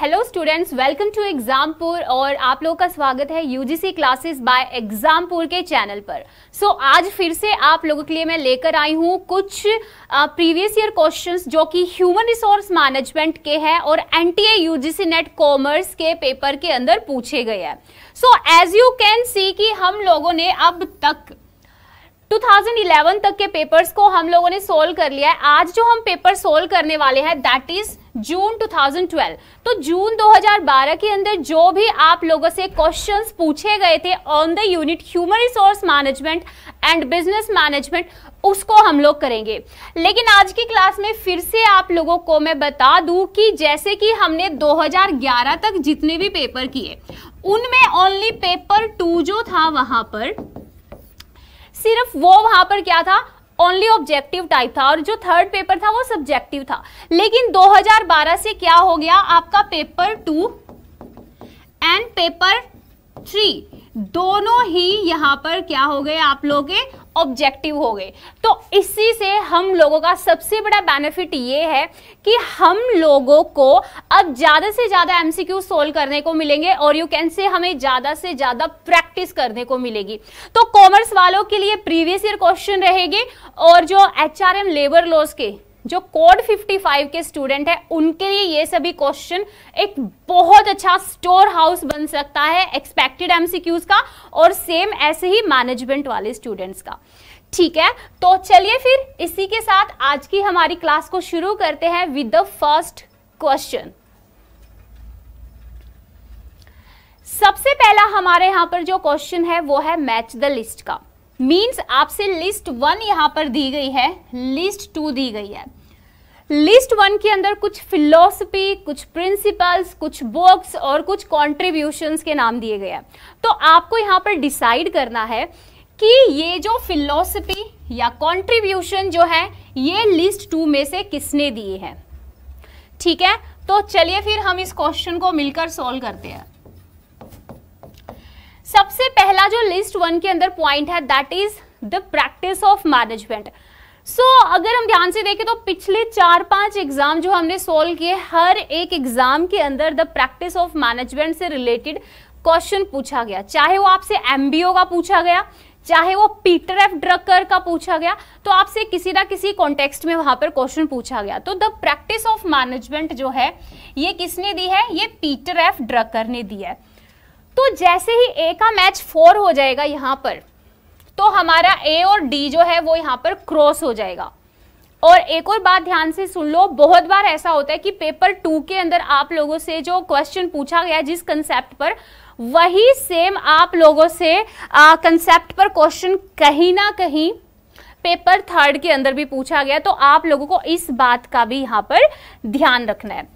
hello students welcome to Exampur और आप लोगों का स्वागत है यूजीसी क्लासेस बाय एग्जामपुर के चैनल पर सो so, आज फिर से आप लोगों के लिए मैं लेकर आई हूँ कुछ प्रीवियस ईयर क्वेश्चंस जो कि ह्यूमन रिसोर्स मैनेजमेंट के हैं और एनटीए यूजीसी नेट कॉमर्स के पेपर के अंदर पूछे गए हैं so as you can see कि हम लोगों ने अब तक 2011 तक के पेपर्स को हम लोगों ने सोल्व कर लिया है आज जो हम पेपर सोल्व करने वाले हैं दैट इज जून 2012 तो जून 2012 के अंदर जो भी आप लोगों से क्वेश्चंस पूछे गए थे on the unit human resource management and business management उसको हम लोग करेंगे लेकिन आज की क्लास में फिर से आप लोगों को मैं बता दूं कि जैसे कि हमने 2011 तक जितने भी पेपर किए उनमें ओनली पेपर टू जो था वहां पर सिर्फ वो वहां पर क्या था ओनली ऑब्जेक्टिव टाइप था और जो थर्ड पेपर था वो सब्जेक्टिव था लेकिन 2012 से क्या हो गया आपका paper two and paper three दोनों ही यहां पर क्या हो गए आप लोग के ऑब्जेक्टिव हो गए तो इसी से हम लोगों का सबसे बड़ा बेनिफिट ये है कि हम लोगों को अब ज़्यादा से ज़्यादा एमसीक्यू सोल्व करने को मिलेंगे और यू कैन से हमें ज़्यादा से ज़्यादा प्रैक्टिस करने को मिलेगी तो कॉमर्स वालों के लिए प्रीवियस ईयर क्वेश्चन रहेगी और जो एच लेबर लॉस के जो कोड 55 के स्टूडेंट है उनके लिए ये सभी क्वेश्चन एक बहुत अच्छा स्टोर हाउस बन सकता है एक्सपेक्टेड एमसीक्यूज का और सेम ऐसे ही मैनेजमेंट वाले स्टूडेंट्स का ठीक है तो चलिए फिर इसी के साथ आज की हमारी क्लास को शुरू करते हैं विद द फर्स्ट क्वेश्चन सबसे पहला हमारे यहां पर जो क्वेश्चन है वो है मैच द लिस्ट का मीन्स आपसे लिस्ट वन यहां पर दी गई है लिस्ट टू दी गई है लिस्ट वन के अंदर कुछ फिलोसफी कुछ प्रिंसिपल्स कुछ बुक्स और कुछ कॉन्ट्रीब्यूशन के नाम दिए गए हैं तो आपको यहाँ पर डिसाइड करना है कि ये जो फिलोसफी या कॉन्ट्रीब्यूशन जो है ये लिस्ट टू में से किसने दिए हैं ठीक है तो चलिए फिर हम इस क्वेश्चन को मिलकर सॉल्व करते हैं सबसे पहला जो लिस्ट वन के अंदर पॉइंट है that is the practice of management so अगर हम ध्यान से देखें तो पिछले चार पांच एग्जाम जो हमने सोल्व किए हर एक एग्जाम के अंदर द प्रैक्टिस ऑफ मैनेजमेंट से रिलेटेड क्वेश्चन पूछा गया चाहे वो आपसे एमबीओ का पूछा गया चाहे वो पीटर एफ ड्रकर का पूछा गया तो आपसे किसी ना किसी कॉन्टेक्स्ट में वहां पर क्वेश्चन पूछा गया तो द प्रैक्टिस ऑफ मैनेजमेंट जो है ये किसने दी है ये पीटर एफ ड्रकर ने दी है तो जैसे ही ए का मैच फोर हो जाएगा यहां पर तो हमारा ए और डी जो है वो यहां पर क्रॉस हो जाएगा और एक और बात ध्यान से सुन लो बहुत बार ऐसा होता है कि पेपर टू के अंदर आप लोगों से जो क्वेश्चन पूछा गया जिस कंसेप्ट पर वही सेम आप लोगों से कंसेप्ट पर क्वेश्चन कहीं ना कहीं पेपर थर्ड के अंदर भी पूछा गया तो आप लोगों को इस बात का भी यहां पर ध्यान रखना है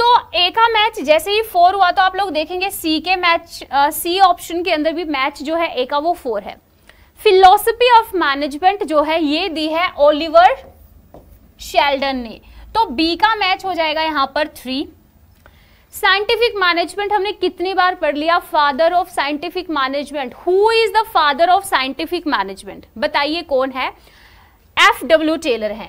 तो ए का मैच जैसे ही फोर हुआ तो आप लोग देखेंगे सी के मैच सी ऑप्शन के अंदर भी मैच जो है ए का वो फोर है फिलोसफी ऑफ मैनेजमेंट जो है ये दी है ओलिवर शेल्डन ने तो बी का मैच हो जाएगा यहां पर थ्री साइंटिफिक मैनेजमेंट हमने कितनी बार पढ़ लिया father of scientific management who is the father of scientific management बताइए कौन है एफ डब्ल्यू टेलर है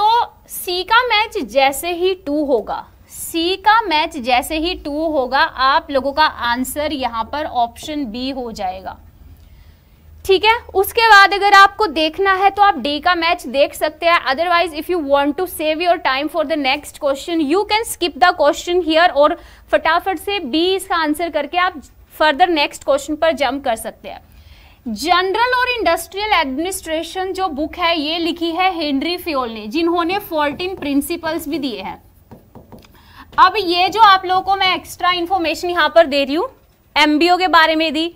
तो सी का मैच जैसे ही टू होगा सी का मैच जैसे ही टू होगा आप लोगों का आंसर यहाँ पर ऑप्शन बी हो जाएगा ठीक है उसके बाद अगर आपको देखना है तो आप डी का मैच देख सकते हैं otherwise if you want to save your time for the next question you can skip the question here और फटाफट से बी इसका आंसर करके आप फर्दर नेक्स्ट क्वेश्चन पर जंप कर सकते हैं जनरल और इंडस्ट्रियल एडमिनिस्ट्रेशन जो बुक है ये लिखी है हेनरी फ्योल ने जिन्होंने फोर्टीन प्रिंसिपल्स भी दिए हैं अब ये जो आप लोगों को मैं एक्स्ट्रा इन्फॉर्मेशन यहाँ पर दे रही हूँ एमबीओ के बारे में दी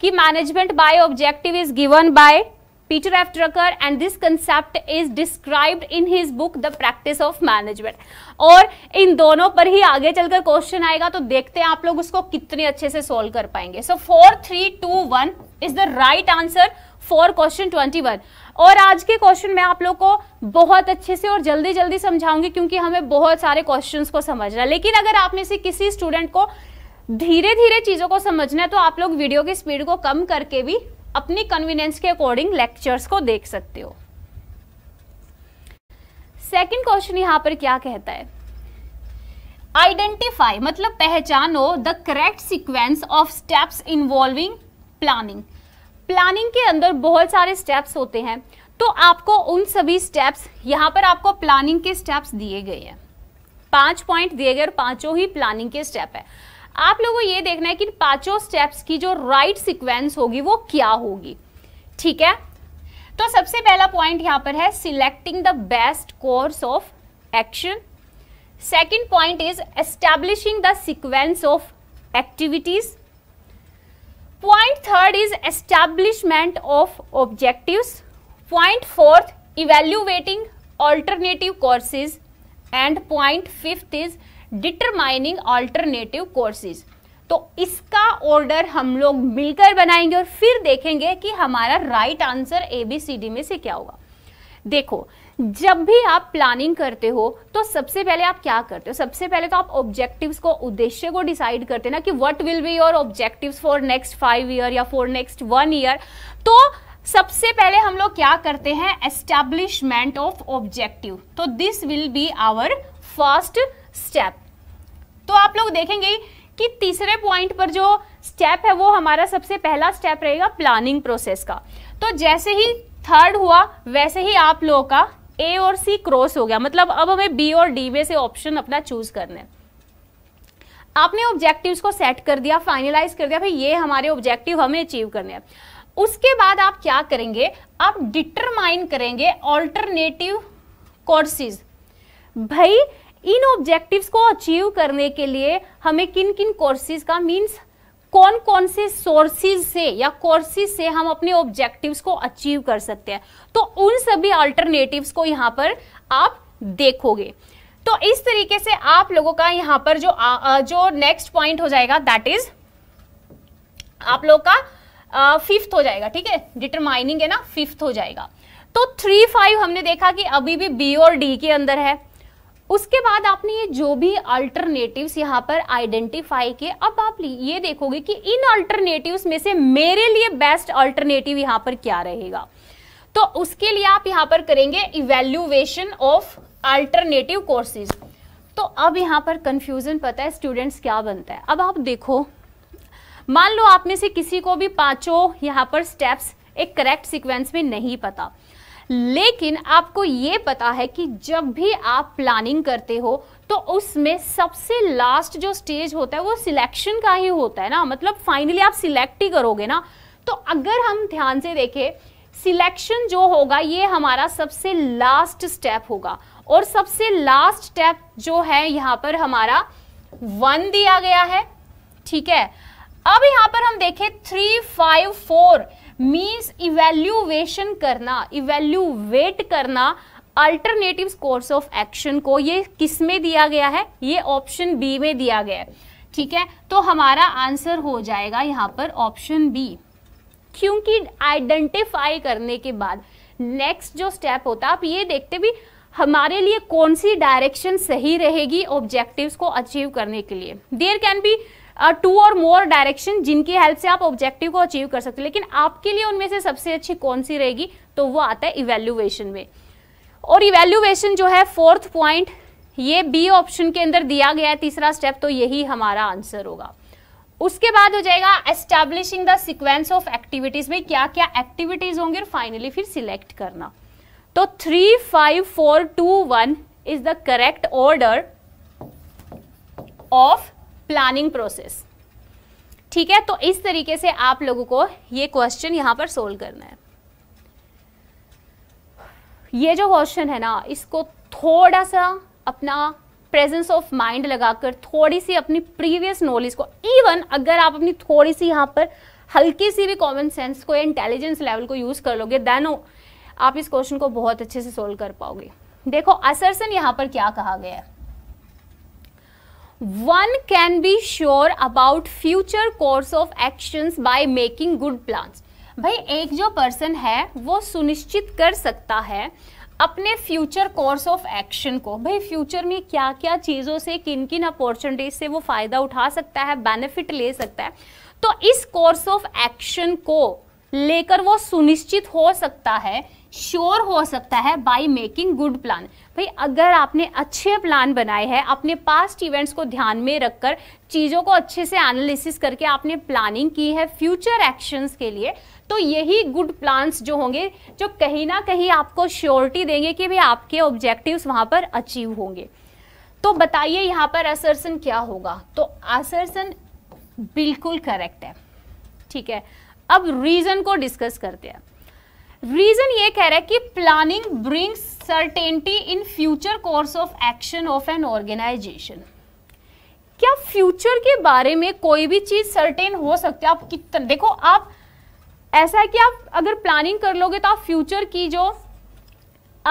कि management by objective is given by Peter F Drucker and this concept is described in his book the practice of management और इन दोनों पर ही आगे चलकर क्वेश्चन आएगा तो देखते हैं आप लोग उसको कितने अच्छे से सोल्व कर पाएंगे so four three two one is the right answer for question twenty one और आज के क्वेश्चन में आप लोग को बहुत अच्छे से और जल्दी जल्दी समझाऊंगी क्योंकि हमें बहुत सारे क्वेश्चन को समझना है लेकिन अगर आप में से किसी स्टूडेंट को धीरे धीरे चीज़ों को समझना है तो आप लोग वीडियो की स्पीड को कम करके भी अपनी कन्वीनियंस के अकॉर्डिंग लेक्चर्स को देख सकते हो सेकंड क्वेश्चन यहां पर क्या कहता है आइडेंटिफाई मतलब पहचानो the correct sequence of steps involving planning planning के अंदर बहुत सारे स्टेप्स होते हैं तो आपको उन सभी स्टेप्स यहाँ पर आपको प्लानिंग के स्टेप्स दिए गए हैं पांच पॉइंट दिए गए और पांचों ही प्लानिंग के स्टेप है आप लोगों को ये देखना है कि पांचों स्टेप्स की जो राइट सिक्वेंस होगी वो क्या होगी ठीक है तो सबसे पहला पॉइंट यहाँ पर है selecting the best course of action second point is establishing the sequence of activities point third is establishment of objective point fourth evaluating alternative courses and point fifth is determining alternative courses तो इसका order हम लोग मिलकर बनाएंगे और फिर देखेंगे कि हमारा राइट आंसर एबीसीडी में से क्या होगा देखो जब भी आप प्लानिंग करते हो तो सबसे पहले आप क्या करते हो सबसे पहले तो आप ऑब्जेक्टिव्स को उद्देश्य को डिसाइड करते ना कि what will be your objectives for next five year या फॉर नेक्स्ट वन ईयर तो सबसे पहले हम लोग क्या करते हैं एस्टेब्लिशमेंट ऑफ ऑब्जेक्टिव तो this will be our first step तो आप लोग देखेंगे कि तीसरे पॉइंट पर जो स्टेप है वो हमारा सबसे पहला स्टेप रहेगा प्लानिंग प्रोसेस का तो जैसे ही थर्ड हुआ वैसे ही आप लोगों का ए और सी क्रॉस हो गया मतलब अब हमें बी और डी में से ऑप्शन अपना चूज करना है आपने ऑब्जेक्टिव्स को सेट कर दिया फाइनलाइज कर दिया भाई ये हमारे ऑब्जेक्टिव हमें अचीव करने हैं उसके बाद आप क्या करेंगे आप डिटरमाइन करेंगे ऑल्टरनेटिव कोर्सेज भाई इन ऑब्जेक्टिव्स को अचीव करने के लिए हमें किन किन कोर्सेज का मींस कौन कौन से सोर्सेज से या कोर्सेज से हम अपने ऑब्जेक्टिव्स को अचीव कर सकते हैं तो उन सभी अल्टरनेटिव्स को यहाँ पर आप देखोगे तो इस तरीके से आप लोगों का यहाँ पर जो आ, जो नेक्स्ट पॉइंट हो जाएगा दैट इज आप लोगों का फिफ्थ हो जाएगा ठीक है डिटरमाइनिंग है ना फिफ्थ हो जाएगा तो थ्री फाइव हमने देखा कि अभी भी बी और डी के अंदर है उसके बाद आपने ये जो भी अल्टरनेटिव्स यहाँ पर आइडेंटिफाई किए अब आप ये देखोगे कि इन अल्टरनेटिव्स में से मेरे लिए बेस्ट अल्टरनेटिव यहाँ पर क्या रहेगा तो उसके लिए आप यहाँ पर करेंगे इवेल्युएशन ऑफ अल्टरनेटिव कोर्सेज तो अब यहाँ पर कंफ्यूजन पता है स्टूडेंट्स क्या बनता है अब आप देखो मान लो आप में से किसी को भी पांचों यहाँ पर स्टेप्स एक करेक्ट सिक्वेंस में नहीं पता लेकिन आपको ये पता है कि जब भी आप प्लानिंग करते हो तो उसमें सबसे लास्ट जो स्टेज होता है वो सिलेक्शन का ही होता है ना मतलब फाइनली आप सिलेक्ट ही करोगे ना तो अगर हम ध्यान से देखें सिलेक्शन जो होगा ये हमारा सबसे लास्ट स्टेप होगा और सबसे लास्ट स्टेप जो है यहाँ पर हमारा वन दिया गया है ठीक है अब यहाँ पर हम देखें three five four means evaluation करना इवेल्यूवेट करना अल्टरनेटिव कोर्स ऑफ एक्शन को ये किस में दिया गया है ये ऑप्शन बी में दिया गया है ठीक है तो हमारा आंसर हो जाएगा यहाँ पर ऑप्शन बी क्योंकि आइडेंटिफाई करने के बाद नेक्स्ट जो स्टेप होता है आप ये देखते भी हमारे लिए कौन सी डायरेक्शन सही रहेगी ऑब्जेक्टिव्स को अचीव करने के लिए देर कैन बी टू और मोर डायरेक्शन जिनकी हेल्प से आप ऑब्जेक्टिव को अचीव कर सकते हो लेकिन आपके लिए उनमें से सबसे अच्छी कौन सी रहेगी तो वो आता है इवेल्युएशन में और इवेल्युएशन जो है फोर्थ पॉइंट ये बी ऑप्शन के अंदर दिया गया है तीसरा स्टेप तो यही हमारा आंसर होगा उसके बाद हो जाएगा establishing the sequence of activities में क्या क्या एक्टिविटीज होंगी और फाइनली फिर सिलेक्ट करना तो three five four two one is the correct order of planning process ठीक है तो इस तरीके से आप लोगों को ये क्वेश्चन यहां पर सोल्व करना है ये जो क्वेश्चन है ना इसको थोड़ा सा अपना प्रेजेंस ऑफ माइंड लगाकर थोड़ी सी अपनी प्रीवियस नॉलेज को इवन अगर आप अपनी थोड़ी सी यहां पर हल्की सी भी कॉमन सेंस को इंटेलिजेंस लेवल को यूज़ कर लोगे देन आप इस क्वेश्चन को बहुत अच्छे से सोल्व कर पाओगे देखो असरसन यहां पर क्या कहा गया है one can be sure about future course of actions by making good plans भाई एक जो पर्सन है वो सुनिश्चित कर सकता है अपने फ्यूचर कोर्स ऑफ एक्शन को भाई फ्यूचर में क्या क्या चीज़ों से किन किन अपॉर्चुनिटीज से वो फ़ायदा उठा सकता है बेनिफिट ले सकता है तो इस कोर्स ऑफ एक्शन को लेकर वो सुनिश्चित हो सकता है श्योर हो सकता है बाई मेकिंग गुड प्लान भाई अगर आपने अच्छे प्लान बनाए हैं अपने पास्ट इवेंट्स को ध्यान में रखकर चीज़ों को अच्छे से एनालिसिस करके आपने प्लानिंग की है फ्यूचर एक्शंस के लिए तो यही गुड प्लान्स जो होंगे जो कहीं ना कहीं आपको श्योरिटी देंगे कि भाई आपके ऑब्जेक्टिव्स वहाँ पर अचीव होंगे तो बताइए यहाँ पर असरसन क्या होगा तो असरसन बिल्कुल करेक्ट है ठीक है अब रीज़न को डिस्कस करते हैं रीजन ये कह रहा है कि planning brings certainty in future course of action of an organization क्या फ्यूचर के बारे में कोई भी चीज सर्टेन हो सकती है आप कितना देखो आप ऐसा है कि आप अगर प्लानिंग कर लोगे तो आप फ्यूचर की जो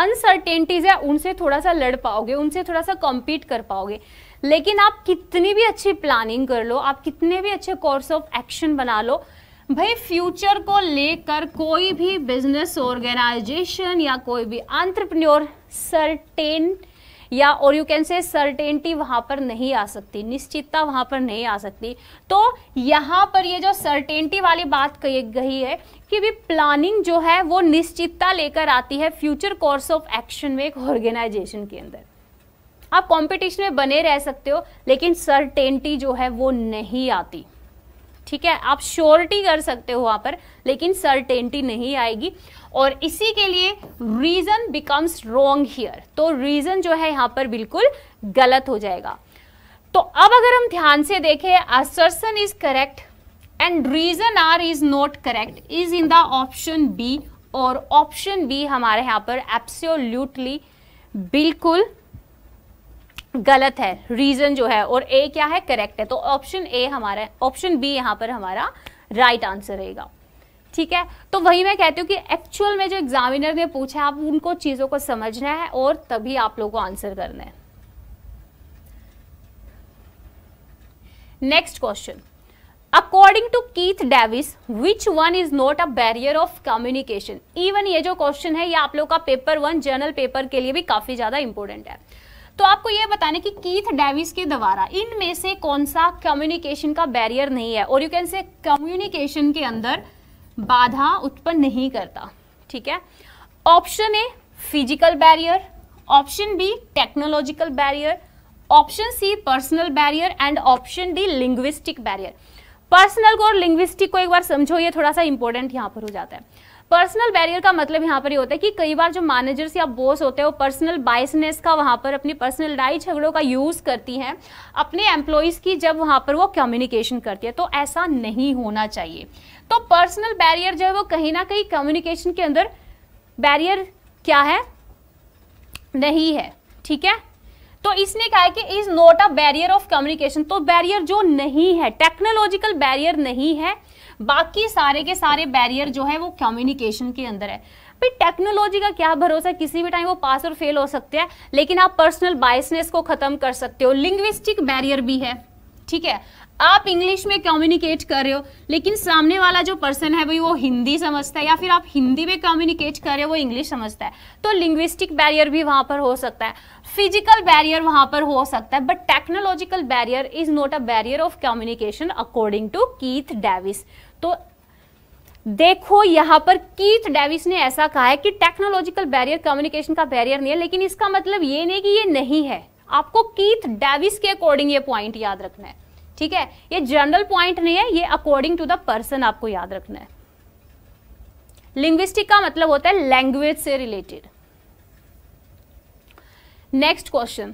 अनसर्टेनिटीज है उनसे थोड़ा सा लड़ पाओगे उनसे थोड़ा सा कॉम्पीट कर पाओगे लेकिन आप कितनी भी अच्छी प्लानिंग कर लो आप कितने भी अच्छे कोर्स ऑफ एक्शन बना लो भाई फ्यूचर को लेकर कोई भी बिजनेस ऑर्गेनाइजेशन या कोई भी आंट्रप्रन्योर सर्टेन या और यू कैन से सर्टेनिटी वहाँ पर नहीं आ सकती निश्चितता वहाँ पर नहीं आ सकती तो यहाँ पर ये जो सर्टेनिटी वाली बात कही गई है कि भी प्लानिंग जो है वो निश्चितता लेकर आती है फ्यूचर कोर्स ऑफ एक्शन में एक ऑर्गेनाइजेशन के अंदर आप कंपटीशन में बने रह सकते हो लेकिन सर्टेनिटी जो है वो नहीं आती ठीक है आप श्योरिटी कर सकते हो वहां पर लेकिन सर्टेनिटी नहीं आएगी और इसी के लिए रीज़न बिकम्स रॉन्ग हियर तो रीज़न जो है यहां पर बिल्कुल गलत हो जाएगा तो अब अगर हम ध्यान से देखें assertion is correct and reason R is not correct is in the option B और ऑप्शन बी हमारे यहां पर एब्सोल्यूटली बिल्कुल गलत है रीजन जो है और ए क्या है करेक्ट है तो ऑप्शन ए हमारा ऑप्शन बी यहाँ पर हमारा राइट आंसर रहेगा ठीक है तो वही मैं कहती हूँ कि एक्चुअल में जो एग्जामिनर ने पूछा है आप उनको चीज़ों को समझना है और तभी आप लोगों को आंसर करना है next question according to Keith Davis which one is not a barrier of communication even ये जो क्वेश्चन है ये आप लोग का पेपर वन जर्नल पेपर के लिए भी काफी ज्यादा इंपॉर्टेंट है तो आपको यह बताने कि कीथ डेविस के द्वारा इनमें से कौन सा कम्युनिकेशन का बैरियर नहीं है और यू कैन से कम्युनिकेशन के अंदर बाधा उत्पन्न नहीं करता ठीक है option A physical barrier option B technological barrier option C personal barrier and option D linguistic barrier personal को और लिंग्विस्टिक को एक बार समझो ये थोड़ा सा इंपॉर्टेंट यहां पर हो जाता है पर्सनल बैरियर का मतलब यहाँ पर ये होता है कि कई बार जो मैनेजर्स या बॉस होते हैं वो पर्सनल बाइसनेस का वहाँ पर अपनी पर्सनल लड़ाई झगड़ों का यूज़ करती हैं अपने एम्प्लॉयज़ की जब वहाँ पर वो कम्युनिकेशन करती है तो ऐसा नहीं होना चाहिए तो पर्सनल बैरियर जो है वो कहीं ना कहीं कम्युनिकेशन के अंदर बैरियर क्या है नहीं है ठीक है तो इसने कहा है कि is not a barrier of communication तो बैरियर जो नहीं है टेक्नोलॉजिकल बैरियर नहीं है बाकी सारे के सारे बैरियर जो है वो कम्युनिकेशन के अंदर है भाई टेक्नोलॉजी का क्या भरोसा किसी भी टाइम वो पास और फेल हो सकते हैं लेकिन आप पर्सनल बायसनेस को खत्म कर सकते हो लिंग्विस्टिक बैरियर भी है ठीक है आप इंग्लिश में कम्युनिकेट कर रहे हो लेकिन सामने वाला जो पर्सन है भाई वो हिंदी समझता है या फिर आप हिंदी में कम्युनिकेट कर रहे हो वो इंग्लिश समझता है तो लिंग्विस्टिक बैरियर भी वहां पर हो सकता है फिजिकल बैरियर वहां पर हो सकता है but technological barrier is not a barrier of communication according to Keith Davis तो देखो यहाँ पर कीथ डेविस ने ऐसा कहा है कि टेक्नोलॉजिकल बैरियर कम्युनिकेशन का बैरियर नहीं है लेकिन इसका मतलब ये नहीं कि ये नहीं है आपको कीथ डेविस के अकॉर्डिंग ये पॉइंट याद रखना है ठीक है ये जनरल पॉइंट नहीं है ये अकॉर्डिंग टू द पर्सन आपको याद रखना है लिंग्विस्टिक का मतलब होता है लैंग्वेज से related next question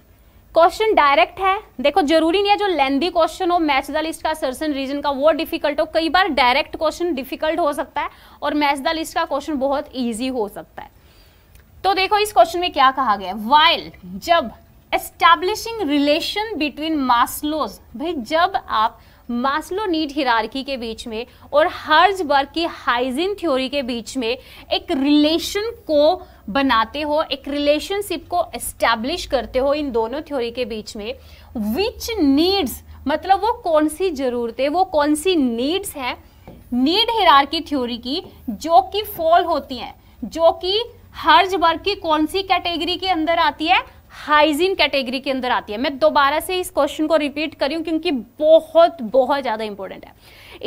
question direct है देखो जरूरी नहीं है जो लेंदी क्वेश्चन हो मैच द लिस्ट का सर्सन रीजन का वो डिफिकल्ट हो कई बार डायरेक्ट क्वेश्चन डिफिकल्ट हो सकता है और मैच द लिस्ट का क्वेश्चन बहुत ईजी हो सकता है तो देखो इस क्वेश्चन में क्या कहा गया वाइल जब एस्टैब्लिशिंग रिलेशन बिटवीन मास्लोज भाई जब आप मास्लो नीड हिरारकी के बीच में और हर्ज वर्ग की हाइजीन थ्योरी के बीच में एक रिलेशन को बनाते हो एक रिलेशनशिप को एस्टैब्लिश करते हो इन दोनों थ्योरी के बीच में विच नीड्स मतलब वो कौन सी ज़रूरतें वो कौन सी नीड्स हैं नीड हिरारकी थ्योरी की जो कि फॉल होती हैं जो कि हर्ज वर्ग की कौन सी कैटेगरी के अंदर आती है हाइजीन कैटेगरी के अंदर आती है मैं दोबारा से इस क्वेश्चन को रिपीट करी क्योंकि बहुत बहुत ज़्यादा इंपॉर्टेंट है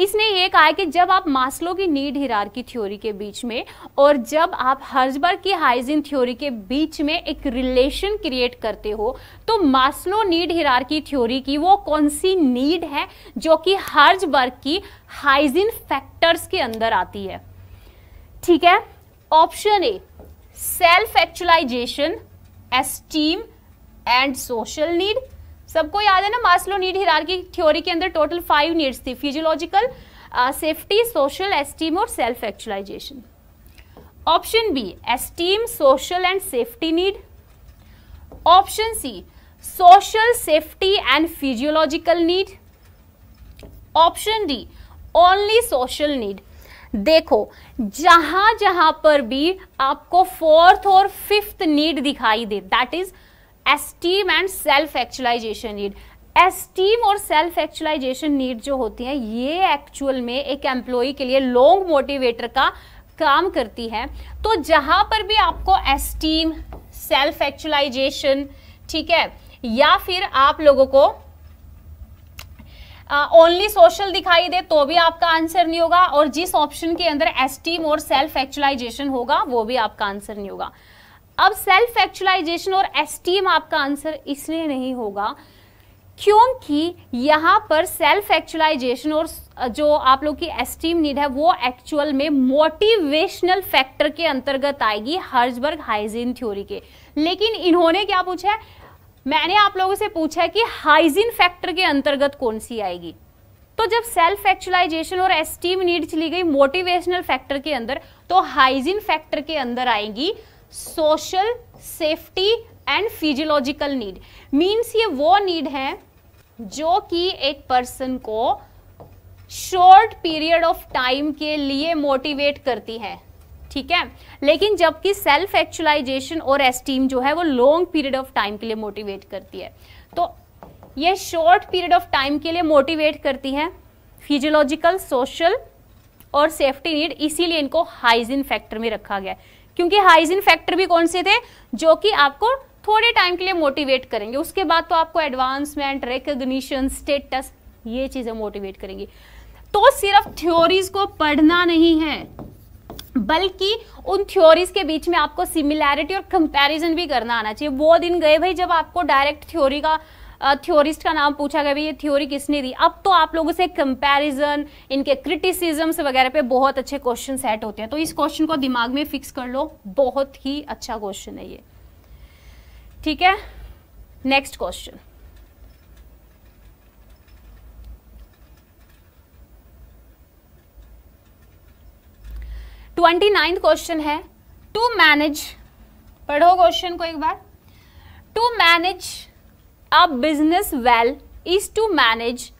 इसने ये कहा है कि जब आप मास्लो की नीड हिरार की थ्योरी के बीच में और जब आप हर्जबर्ग की हाइजीन थ्योरी के बीच में एक रिलेशन क्रिएट करते हो तो मास्लो नीड हिरार की थ्योरी की वो कौन सी नीड है जो कि हर्जबर्ग की हाइजीन फैक्टर्स के अंदर आती है ठीक है option A self actualization esteem and social need सबको याद है ना मास्लो नीड हिरार की थ्योरी के अंदर टोटल फाइव नीड्स थी फिजियोलॉजिकल सेफ्टी सोशल एस्टीम और self actualization option B esteem social and safety need option C social safety and physiological need option D only social need देखो जहां जहां पर भी आपको फोर्थ और फिफ्थ नीड दिखाई दे that is esteem and self actualization need esteem और सेल्फ एक्चुअलाइजेशन नीड जो होती है ये एक्चुअल में एक एम्प्लॉय के लिए लॉन्ग मोटिवेटर का काम करती है तो जहां पर भी आपको एस्टीम सेल्फ एक्चुअलाइजेशन ठीक है या फिर आप लोगों को ओनली सोशल दिखाई दे तो भी आपका आंसर नहीं होगा और जिस ऑप्शन के अंदर एस्टीम और सेल्फ एक्चुअलाइजेशन होगा वो भी आपका आंसर नहीं होगा अब सेल्फ एक्चुअलाइजेशन और एस्टीम आपका आंसर इसलिए नहीं होगा क्योंकि यहां पर सेल्फ एक्चुअलाइजेशन और जो आप लोग की एस्टीम नीड है वो एक्चुअल में मोटिवेशनल फैक्टर के अंतर्गत आएगी हर्जबर्ग हाइजीन थ्योरी के लेकिन इन्होंने क्या पूछा है मैंने आप लोगों से पूछा कि हाइजीन फैक्टर के अंतर्गत कौन सी आएगी तो जब सेल्फ एक्चुअलाइजेशन और एस्टीम नीड चली गई मोटिवेशनल फैक्टर के अंदर तो हाइजीन फैक्टर के अंदर आएगी social safety and physiological need means ये वो नीड है जो कि एक पर्सन को शॉर्ट पीरियड ऑफ टाइम के लिए मोटिवेट करती है ठीक है लेकिन जबकि सेल्फ एक्चुअलाइजेशन और एस्टीम जो है वो लॉन्ग पीरियड ऑफ टाइम के लिए मोटिवेट करती है तो ये शॉर्ट पीरियड ऑफ टाइम के लिए मोटिवेट करती है फिजियोलॉजिकल सोशल और सेफ्टी नीड इसीलिए इनको हाइजीन फैक्टर में रखा गया क्योंकि हाइजीन फैक्टर भी कौन से थे जो कि आपको थोड़े टाइम के लिए मोटिवेट करेंगे उसके बाद तो आपको एडवांसमेंट रिकग्निशन स्टेटस ये चीज़ें मोटिवेट करेंगी तो सिर्फ थ्योरीज को पढ़ना नहीं है बल्कि उन थ्योरीज के बीच में आपको सिमिलैरिटी और कंपैरिजन भी करना आना चाहिए वो दिन गए भाई जब आपको डायरेक्ट थ्योरी का थ्योरिस्ट का नाम पूछा गया भाई ये थ्योरी किसने दी अब तो आप लोगों से कंपैरिजन इनके क्रिटिसिजम्स वगैरह पे बहुत अच्छे क्वेश्चन सेट होते हैं तो इस क्वेश्चन को दिमाग में फिक्स कर लो बहुत ही अच्छा क्वेश्चन है ये ठीक है next question twenty ninth question है टू मैनेज पढ़ो क्वेश्चन को एक बार to manage a business well is to manage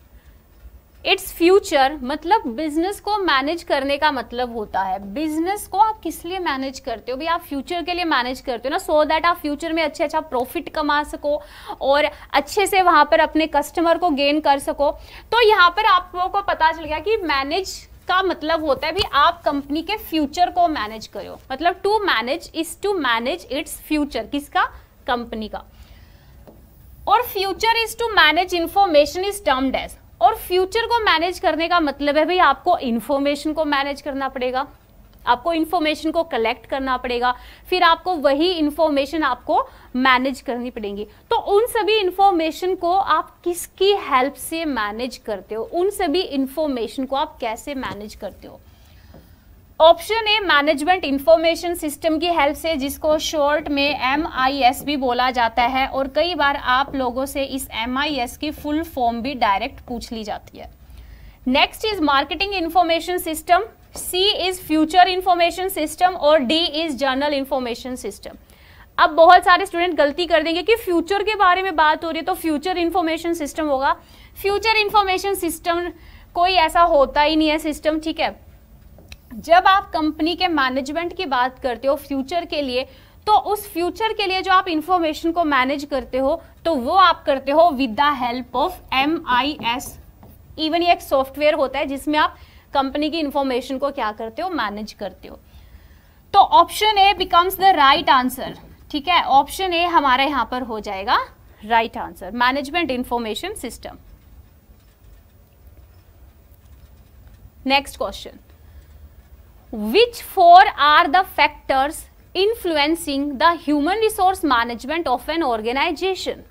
its future मतलब बिजनेस को मैनेज करने का मतलब होता है बिजनेस को आप किस लिए मैनेज करते हो भाई आप फ्यूचर के लिए मैनेज करते हो ना सो so दैट आप फ्यूचर में अच्छे अच्छा प्रॉफिट कमा सको और अच्छे से वहां पर अपने कस्टमर को गेन कर सको तो यहाँ पर आप लोगों को पता चल गया कि मैनेज का मतलब होता है भी आप कंपनी के फ्यूचर को मैनेज करो मतलब to manage is to manage its future किसका कंपनी का और future is to manage information is term days और फ्यूचर को मैनेज करने का मतलब है भाई आपको इन्फॉर्मेशन को मैनेज करना पड़ेगा आपको इन्फॉर्मेशन को कलेक्ट करना पड़ेगा फिर आपको वही इन्फॉर्मेशन आपको मैनेज करनी पड़ेगी तो उन सभी इन्फॉर्मेशन को आप किसकी हेल्प से मैनेज करते हो उन सभी इन्फॉर्मेशन को आप कैसे मैनेज करते हो option A management information system की हेल्प से जिसको शॉर्ट में एम भी बोला जाता है और कई बार आप लोगों से इस एम की फुल फॉर्म भी डायरेक्ट पूछ ली जाती है next is marketing information system C is future information system और D is general information system अब बहुत सारे स्टूडेंट गलती कर देंगे कि फ्यूचर के बारे में बात हो रही है तो फ्यूचर इंफॉर्मेशन सिस्टम होगा फ्यूचर इंफॉर्मेशन सिस्टम कोई ऐसा होता ही नहीं है सिस्टम ठीक है जब आप कंपनी के मैनेजमेंट की बात करते हो फ्यूचर के लिए तो उस फ्यूचर के लिए जो आप इंफॉर्मेशन को मैनेज करते हो तो वो आप करते हो with the help of M I S even ये एक सॉफ्टवेयर होता है जिसमें आप कंपनी की इंफॉर्मेशन को क्या करते हो मैनेज करते हो तो option A becomes the right answer ठीक है ऑप्शन ए हमारा यहां पर हो जाएगा right answer management information system next question which four are the factors influencing the human resource management of an organization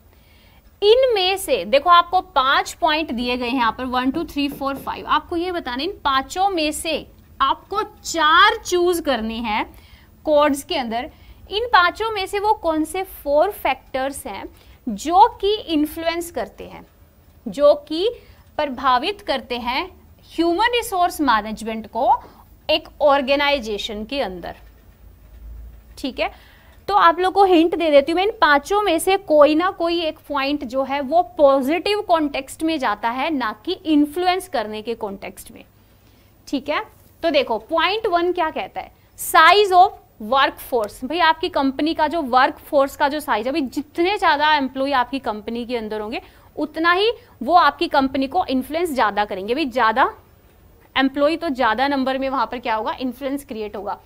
इन में से देखो आपको पांच पॉइंट दिए गए हैं यहाँ पर one two three four five आपको ये बताना इन पांचों में से आपको चार चूज करने हैं कोड्स के अंदर इन पांचों में से वो कौन से फोर फैक्टर्स हैं जो कि इन्फ्लुएंस करते हैं जो कि प्रभावित करते हैं ह्यूमन रिसोर्स मैनेजमेंट को एक ऑर्गेनाइजेशन के अंदर ठीक है तो आप लोग को हिंट दे देती हूँ मैं इन पांचों में से कोई ना कोई एक पॉइंट जो है वो पॉजिटिव कॉन्टेक्स्ट में जाता है ना कि इन्फ्लुएंस करने के कॉन्टेक्स्ट में ठीक है तो देखो पॉइंट वन क्या कहता है साइज ऑफ वर्क फोर्स भाई आपकी कंपनी का जो वर्क फोर्स का जो साइज है भाई जितने ज़्यादा एम्प्लॉय आपकी कंपनी के अंदर होंगे उतना ही वो आपकी कंपनी को इन्फ्लुएंस ज़्यादा करेंगे भाई ज़्यादा एम्प्लॉय तो ज़्यादा नंबर में वहां पर क्या होगा इन्फ्लुएंस क्रिएट होगा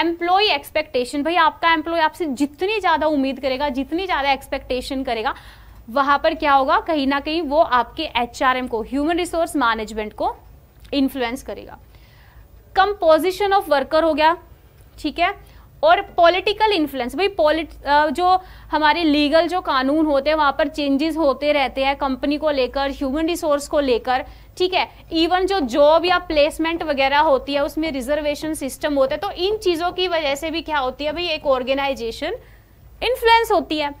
एम्प्लॉय एक्सपेक्टेशन भाई आपका एम्प्लॉय आपसे जितनी ज़्यादा उम्मीद करेगा जितनी ज़्यादा एक्सपेक्टेशन करेगा वहाँ पर क्या होगा कहीं ना कहीं वो आपके एच को ह्यूमन रिसोर्स मैनेजमेंट को इन्फ्लुएंस करेगा कंपोजिशन ऑफ वर्कर हो गया ठीक है और पॉलिटिकल इन्फ्लुएंस भाई पॉलिट जो हमारे लीगल जो कानून होते हैं वहाँ पर चेंजेस होते रहते हैं कंपनी को लेकर ह्यूमन रिसोर्स को लेकर ठीक है इवन जो जॉब या प्लेसमेंट वगैरह होती है उसमें रिजर्वेशन सिस्टम होता है तो इन चीज़ों की वजह से भी क्या होती है भाई एक ऑर्गेनाइजेशन इन्फ्लुएंस होती है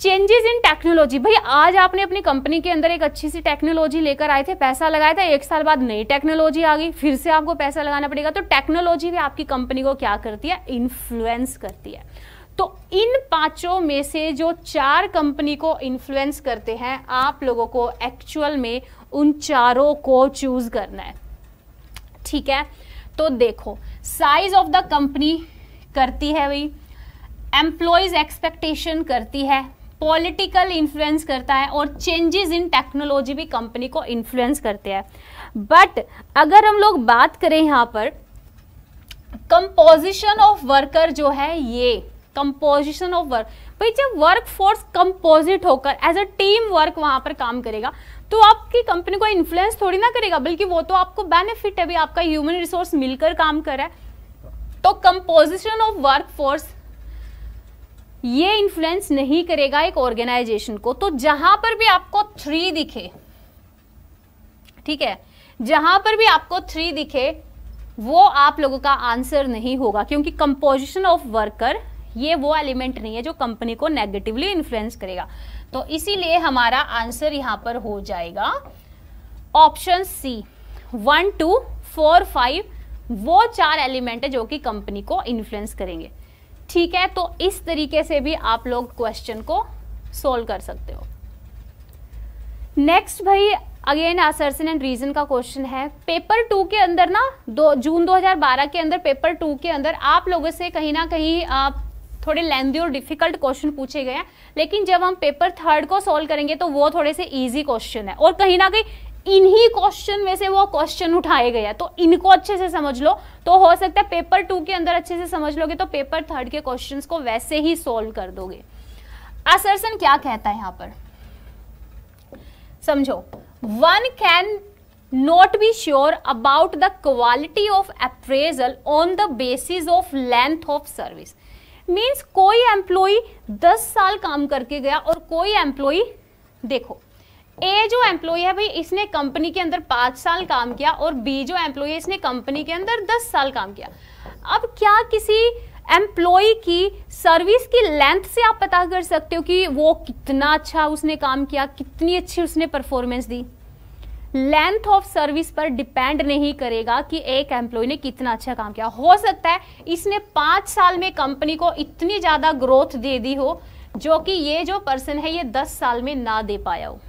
चेंजेस इन टेक्नोलॉजी भाई आज आपने अपनी कंपनी के अंदर एक अच्छी सी टेक्नोलॉजी लेकर आए थे पैसा लगाया था एक साल बाद नई टेक्नोलॉजी आ गई फिर से आपको पैसा लगाना पड़ेगा तो टेक्नोलॉजी भी आपकी कंपनी को क्या करती है इन्फ्लुएंस करती है तो इन पांचों में से जो चार कंपनी को इन्फ्लुएंस करते हैं आप लोगों को एक्चुअल में उन चारों को चूज करना है ठीक है तो देखो साइज ऑफ द कंपनी करती है भाई एम्प्लॉयज एक्सपेक्टेशन करती है पॉलिटिकल इन्फ्लुएंस करता है और चेंजेस इन टेक्नोलॉजी भी कंपनी को इन्फ्लुएंस करते हैं बट अगर हम लोग बात करें यहाँ पर कंपोजिशन ऑफ वर्कर जो है ये कंपोजिशन ऑफ वर्क भाई जब वर्क फोर्स कंपोजिट होकर एज अ टीम वर्क वहां पर काम करेगा तो आपकी कंपनी को इन्फ्लुएंस थोड़ी ना करेगा बल्कि वो तो आपको बेनिफिट है भी आपका ह्यूमन रिसोर्स मिलकर काम कर रहा है तो कंपोजिशन ऑफ वर्क फोर्स ये इन्फ्लुएंस नहीं करेगा एक ऑर्गेनाइजेशन को तो जहां पर भी आपको थ्री दिखे ठीक है जहां पर भी आपको थ्री दिखे वो आप लोगों का आंसर नहीं होगा क्योंकि कंपोजिशन ऑफ वर्कर ये वो एलिमेंट नहीं है जो कंपनी को नेगेटिवली इन्फ्लुएंस करेगा तो इसीलिए हमारा आंसर यहां पर हो जाएगा option C one two four five वो चार एलिमेंट है जो कि कंपनी को इन्फ्लुएंस करेंगे ठीक है तो इस तरीके से भी आप लोग क्वेश्चन को सोल्व कर सकते हो नेक्स्ट भाई अगेन असर्सन एंड रीजन का क्वेश्चन है पेपर टू के अंदर ना दो जून 2012 के अंदर पेपर टू के अंदर आप लोगों से कहीं ना कहीं आप थोड़े लेंदी और डिफिकल्ट क्वेश्चन पूछे गए हैं लेकिन जब हम पेपर थर्ड को सोल्व करेंगे तो वो थोड़े से इजी क्वेश्चन है और कहीं ना कहीं इन्हीं क्वेश्चन में से वो क्वेश्चन उठाए गए हैं तो इनको अच्छे से समझ लो तो हो सकता है पेपर टू के अंदर अच्छे से समझ लोगे तो पेपर थर्ड के क्वेश्चन को वैसे ही सोल्व कर दोगे असरसन क्या कहता है यहां पर समझो one can not be sure about the quality of appraisal on the basis of length of service means कोई एम्प्लॉय 10 साल काम करके गया और कोई एम्प्लॉय देखो ए जो एम्प्लॉय है भाई इसने कंपनी के अंदर पांच साल काम किया और बी जो एम्प्लॉय है इसने कंपनी के अंदर दस साल काम किया अब क्या किसी एम्प्लॉय की सर्विस की लेंथ से आप पता कर सकते हो कि वो कितना अच्छा उसने काम किया कितनी अच्छी उसने परफॉर्मेंस दी लेंथ ऑफ सर्विस पर डिपेंड नहीं करेगा कि एक एम्प्लॉय ने कितना अच्छा काम किया हो सकता है इसने पांच साल में कंपनी को इतनी ज़्यादा ग्रोथ दे दी हो जो कि ये जो पर्सन है ये दस साल में ना दे पाया हो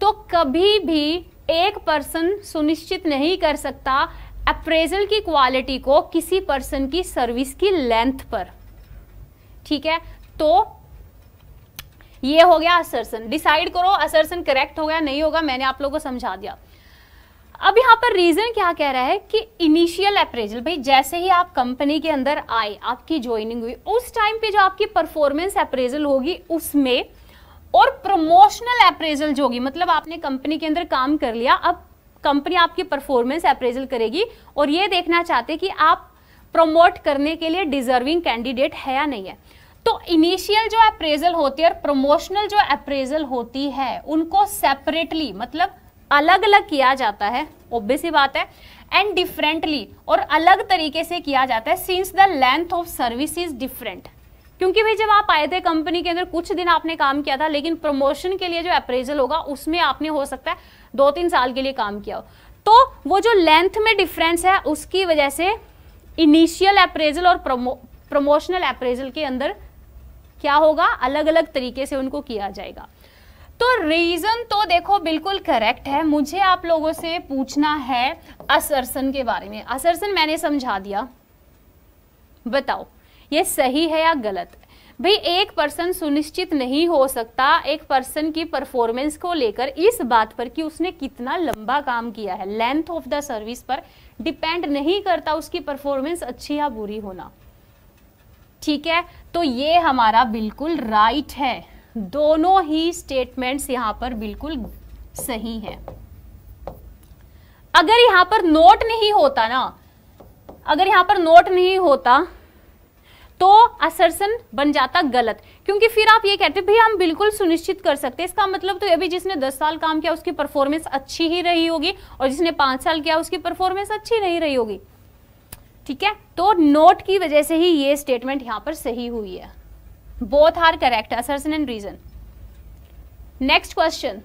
तो कभी भी एक पर्सन सुनिश्चित नहीं कर सकता अप्रेजल की क्वालिटी को किसी पर्सन की सर्विस की लेंथ पर ठीक है तो ये हो गया असरसन डिसाइड करो असरसन करेक्ट हो गया नहीं होगा मैंने आप लोगों को समझा दिया अब यहां पर रीजन क्या कह रहा है कि इनिशियल अप्रेजल भाई जैसे ही आप कंपनी के अंदर आए आपकी ज्वाइनिंग हुई उस टाइम पे जो आपकी परफॉर्मेंस अप्रेजल होगी उसमें और प्रमोशनल अप्रेजल जो होगी मतलब आपने कंपनी के अंदर काम कर लिया अब कंपनी आपकी परफॉर्मेंस अप्रेजल करेगी और ये देखना चाहते कि आप प्रमोट करने के लिए डिजर्विंग कैंडिडेट है या नहीं है तो इनिशियल जो अप्रेजल होती है और प्रमोशनल जो अप्रेजल होती है उनको सेपरेटली मतलब अलग अलग किया जाता है ऑब्वियस ही बात है एंड डिफरेंटली और अलग तरीके से किया जाता है since the length of service is different क्योंकि भाई जब आप आए थे कंपनी के अंदर कुछ दिन आपने काम किया था लेकिन प्रमोशन के लिए जो अप्रेजल होगा उसमें आपने हो सकता है दो तीन साल के लिए काम किया हो तो वो जो लेंथ में डिफरेंस है उसकी वजह से इनिशियल अप्रेजल और प्रमो प्रमोशनल अप्रेजल के अंदर क्या होगा अलग अलग तरीके से उनको किया जाएगा तो रीज़न तो देखो बिल्कुल करेक्ट है मुझे आप लोगों से पूछना है असरसन के बारे में असरसन मैंने समझा दिया बताओ ये सही है या गलत भाई एक पर्सन सुनिश्चित नहीं हो सकता एक पर्सन की परफॉर्मेंस को लेकर इस बात पर कि उसने कितना लंबा काम किया है लेंथ ऑफ द सर्विस पर डिपेंड नहीं करता उसकी परफॉर्मेंस अच्छी या बुरी होना ठीक है तो ये हमारा बिल्कुल राइट है दोनों ही स्टेटमेंट्स यहां पर बिल्कुल सही हैं अगर यहां पर नोट नहीं होता ना अगर यहां पर नोट नहीं होता तो असरसन बन जाता गलत क्योंकि फिर आप ये कहते भाई हम बिल्कुल सुनिश्चित कर सकते इसका मतलब तो अभी जिसने दस साल काम किया उसकी परफॉर्मेंस अच्छी ही रही होगी और जिसने पांच साल किया उसकी परफॉर्मेंस अच्छी नहीं रही होगी ठीक है तो नोट की वजह से ही ये स्टेटमेंट यहां पर सही हुई है both are correct assertion and reason next question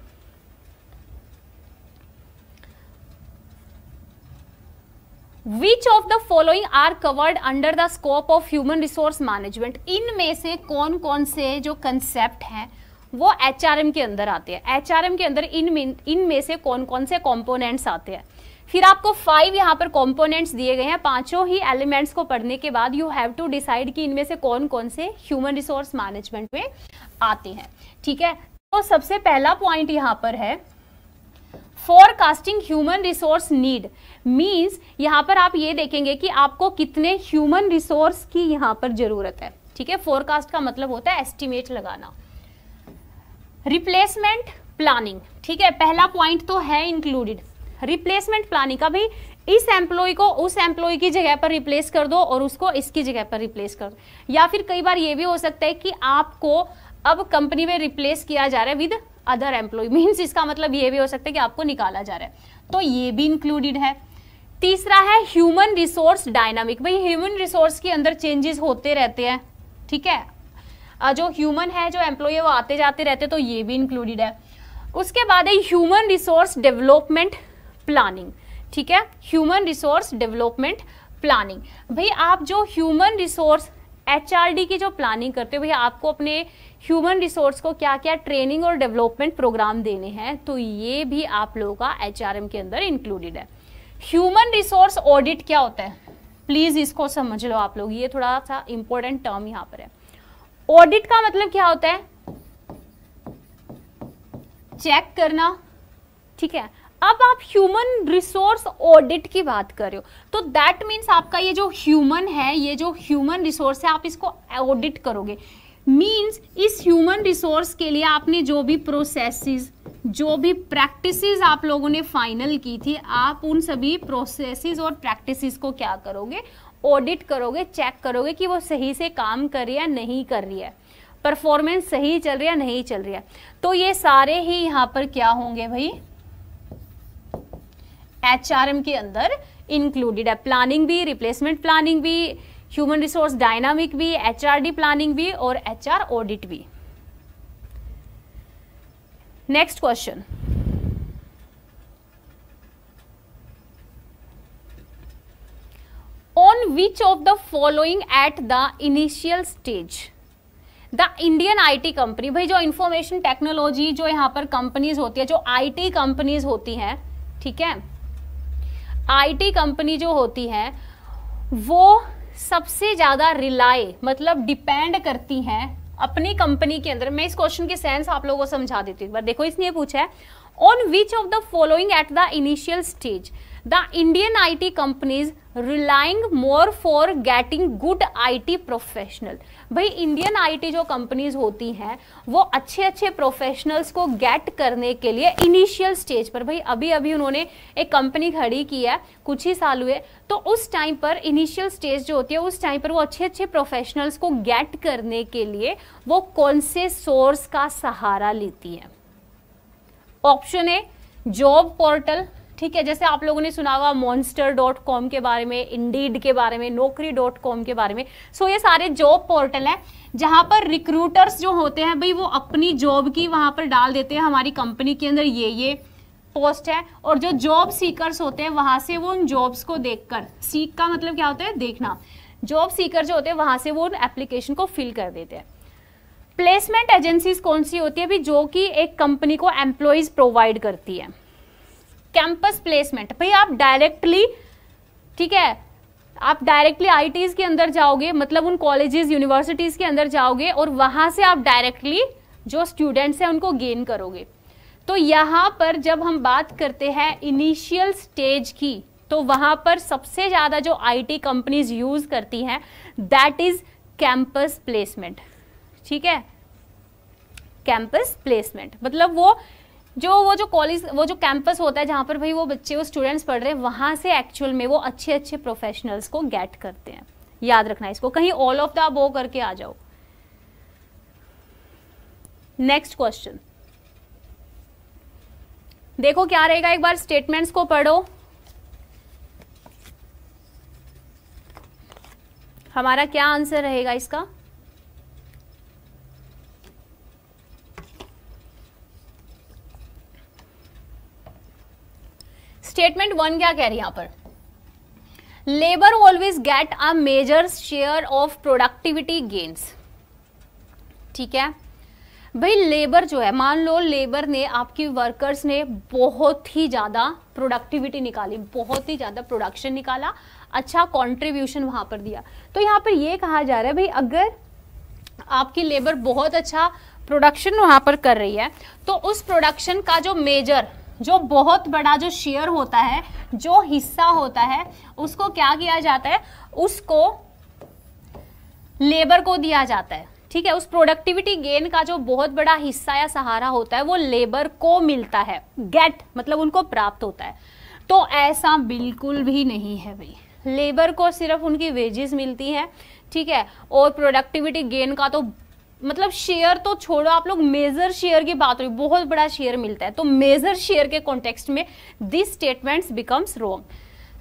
which of the following are covered under the scope of human resource management इनमें से कौन कौन से जो कंसेप्ट हैं वो एच के अंदर आते हैं एच के अंदर इन इनमें से कौन कौन से कॉम्पोनेंट्स आते हैं फिर आपको फाइव यहाँ पर कॉम्पोनेंट्स दिए गए हैं पांचों ही एलिमेंट्स को पढ़ने के बाद यू हैव टू डिसाइड कि इनमें से कौन कौन से ह्यूमन रिसोर्स मैनेजमेंट में आते हैं ठीक है तो सबसे पहला पॉइंट यहाँ पर है forecasting human resource need means यहाँ पर आप ये देखेंगे कि आपको कितने ह्यूमन रिसोर्स की यहाँ पर ज़रूरत है ठीक है फोरकास्ट का मतलब होता है एस्टिमेट लगाना रिप्लेसमेंट प्लानिंग ठीक है पहला पॉइंट तो है इंक्लूडेड रिप्लेसमेंट प्लानिंग का भी इस एम्प्लॉय को उस एम्प्लॉय की जगह पर रिप्लेस कर दो और उसको इसकी जगह पर रिप्लेस कर दो या फिर कई बार ये भी हो सकता है कि आपको अब कंपनी में रिप्लेस किया जा रहा है विद अदर एम्प्लॉय मीन्स इसका मतलब ये भी हो सकता है कि आपको निकाला जा रहा है तो ये भी इंक्लूडेड है तीसरा है ह्यूमन रिसोर्स डायनामिक भाई ह्यूमन रिसोर्स के अंदर चेंजेस होते रहते हैं ठीक है जो ह्यूमन है जो एम्प्लॉय वो आते जाते रहते तो ये भी इंक्लूडेड है उसके बाद है ह्यूमन रिसोर्स डेवलपमेंट प्लानिंग ठीक है ह्यूमन रिसोर्स डेवलपमेंट प्लानिंग भाई आप जो ह्यूमन रिसोर्स एच की जो प्लानिंग करते हो भाई आपको अपने ह्यूमन रिसोर्स को क्या क्या ट्रेनिंग और डेवलपमेंट प्रोग्राम देने हैं तो ये भी आप लोगों का एच के अंदर इंक्लूडेड है ह्यूमन रिसोर्स ऑडिट क्या होता है प्लीज़ इसको समझ लो आप लोग ये थोड़ा सा इंपॉर्टेंट टर्म यहां पर है ऑडिट का मतलब क्या होता है चेक करना ठीक है अब आप ह्यूमन रिसोर्स ऑडिट की बात कर रहे हो तो दैट मीन्स आपका ये जो ह्यूमन है ये जो ह्यूमन रिसोर्स है आप इसको ऑडिट करोगे मीन्स इस ह्यूमन रिसोर्स के लिए आपने जो भी प्रोसेसेस जो भी प्रैक्टिसेस आप लोगों ने फाइनल की थी आप उन सभी प्रोसेसेस और प्रैक्टिसेस को क्या करोगे ऑडिट करोगे चेक करोगे कि वो सही से काम कर रही है नहीं कर रही है परफॉर्मेंस सही चल रही है नहीं चल रही है तो ये सारे ही यहाँ पर क्या होंगे भाई एच के अंदर इंक्लूडेड है प्लानिंग भी रिप्लेसमेंट प्लानिंग भी ह्यूमन रिसोर्स डायनामिक भी एचआरडी प्लानिंग भी और एचआर ऑडिट भी next question on which of the following at the initial stage the Indian IT company भाई जो इंफॉर्मेशन टेक्नोलॉजी जो यहां पर कंपनीज होती है जो आईटी कंपनीज होती हैं ठीक है आईटी कंपनी जो होती है वो सबसे ज़्यादा रिलाय मतलब डिपेंड करती हैं अपनी कंपनी के अंदर मैं इस क्वेश्चन के सेंस आप लोगों को समझा देती हूँ एक बार देखो इसने पूछा है on which of the following at the initial stage the Indian I T companies relying more for getting good I T professional भाई इंडियन आईटी जो कंपनीज होती हैं वो अच्छे अच्छे प्रोफेशनल्स को गेट करने के लिए इनिशियल स्टेज पर भाई अभी अभी उन्होंने एक कंपनी खड़ी की है कुछ ही साल हुए तो उस टाइम पर इनिशियल स्टेज जो होती है उस टाइम पर वो अच्छे अच्छे प्रोफेशनल्स को गेट करने के लिए वो कौन से सोर्स का सहारा लेती है ऑप्शन ए जॉब पोर्टल ठीक है जैसे आप लोगों ने सुना हुआ मॉन्स्टर डॉट कॉम के बारे में इंडीड के बारे में नौकरी डॉट कॉम के बारे में सो ये सारे जॉब पोर्टल हैं जहाँ पर रिक्रूटर्स जो होते हैं भाई वो अपनी जॉब की वहाँ पर डाल देते हैं हमारी कंपनी के अंदर ये ये पोस्ट है और जो जॉब सीकर्स होते हैं वहाँ से वो उन जॉब्स को देख कर सीख का मतलब क्या होता है देखना जॉब सीकर जो होते हैं वहाँ से वो उन एप्लीकेशन को फिल कर देते हैं प्लेसमेंट एजेंसीज कौन सी होती है भी जो कि एक कंपनी को एम्प्लॉयज़ प्रोवाइड करती है कैंपस प्लेसमेंट भाई आप डायरेक्टली ठीक है आप डायरेक्टली आईटीज के अंदर जाओगे मतलब उन कॉलेजेस यूनिवर्सिटीज़ के अंदर जाओगे और वहां से आप डायरेक्टली जो स्टूडेंट्स हैं उनको गेन करोगे तो यहाँ पर जब हम बात करते हैं इनिशियल स्टेज की तो वहां पर सबसे ज़्यादा जो आईटी कंपनीज यूज़ करती हैं दैट इज़ कैंपस प्लेसमेंट ठीक है कैंपस प्लेसमेंट मतलब वो जो वो जो कॉलेज वो जो कैंपस होता है जहाँ पर भाई वो बच्चे वो स्टूडेंट्स पढ़ रहे हैं वहाँ से एक्चुअल में वो अच्छे अच्छे प्रोफेशनल्स को गेट करते हैं याद रखना इसको कहीं ऑल ऑफ द अबो करके आ जाओ नेक्स्ट क्वेश्चन देखो क्या रहेगा एक बार स्टेटमेंट्स को पढ़ो हमारा क्या आंसर रहेगा इसका स्टेटमेंट वन क्या कह रही है पर labour always get a major share of productivity gains ठीक है भाई लेबर जो है मान लो लेबर ने आपकी वर्कर्स ने बहुत ही ज़्यादा प्रोडक्टिविटी निकाली बहुत ही ज़्यादा प्रोडक्शन निकाला अच्छा कंट्रीब्यूशन वहां पर दिया तो यहां पर यह कहा जा रहा है भाई अगर आपकी लेबर बहुत अच्छा प्रोडक्शन वहां पर कर रही है तो उस प्रोडक्शन का जो मेजर जो बहुत बड़ा जो शेयर होता है जो हिस्सा होता है उसको क्या किया जाता है उसको लेबर को दिया जाता है ठीक है उस प्रोडक्टिविटी गेन का जो बहुत बड़ा हिस्सा या सहारा होता है वो लेबर को मिलता है गेट मतलब उनको प्राप्त होता है तो ऐसा बिल्कुल भी नहीं है भाई लेबर को सिर्फ उनकी वेजेस मिलती हैं ठीक है और प्रोडक्टिविटी गेन का तो मतलब शेयर तो छोड़ो आप लोग मेजर शेयर की बात हो बहुत बड़ा शेयर मिलता है तो मेजर शेयर के कॉन्टेक्स्ट में this statements becomes wrong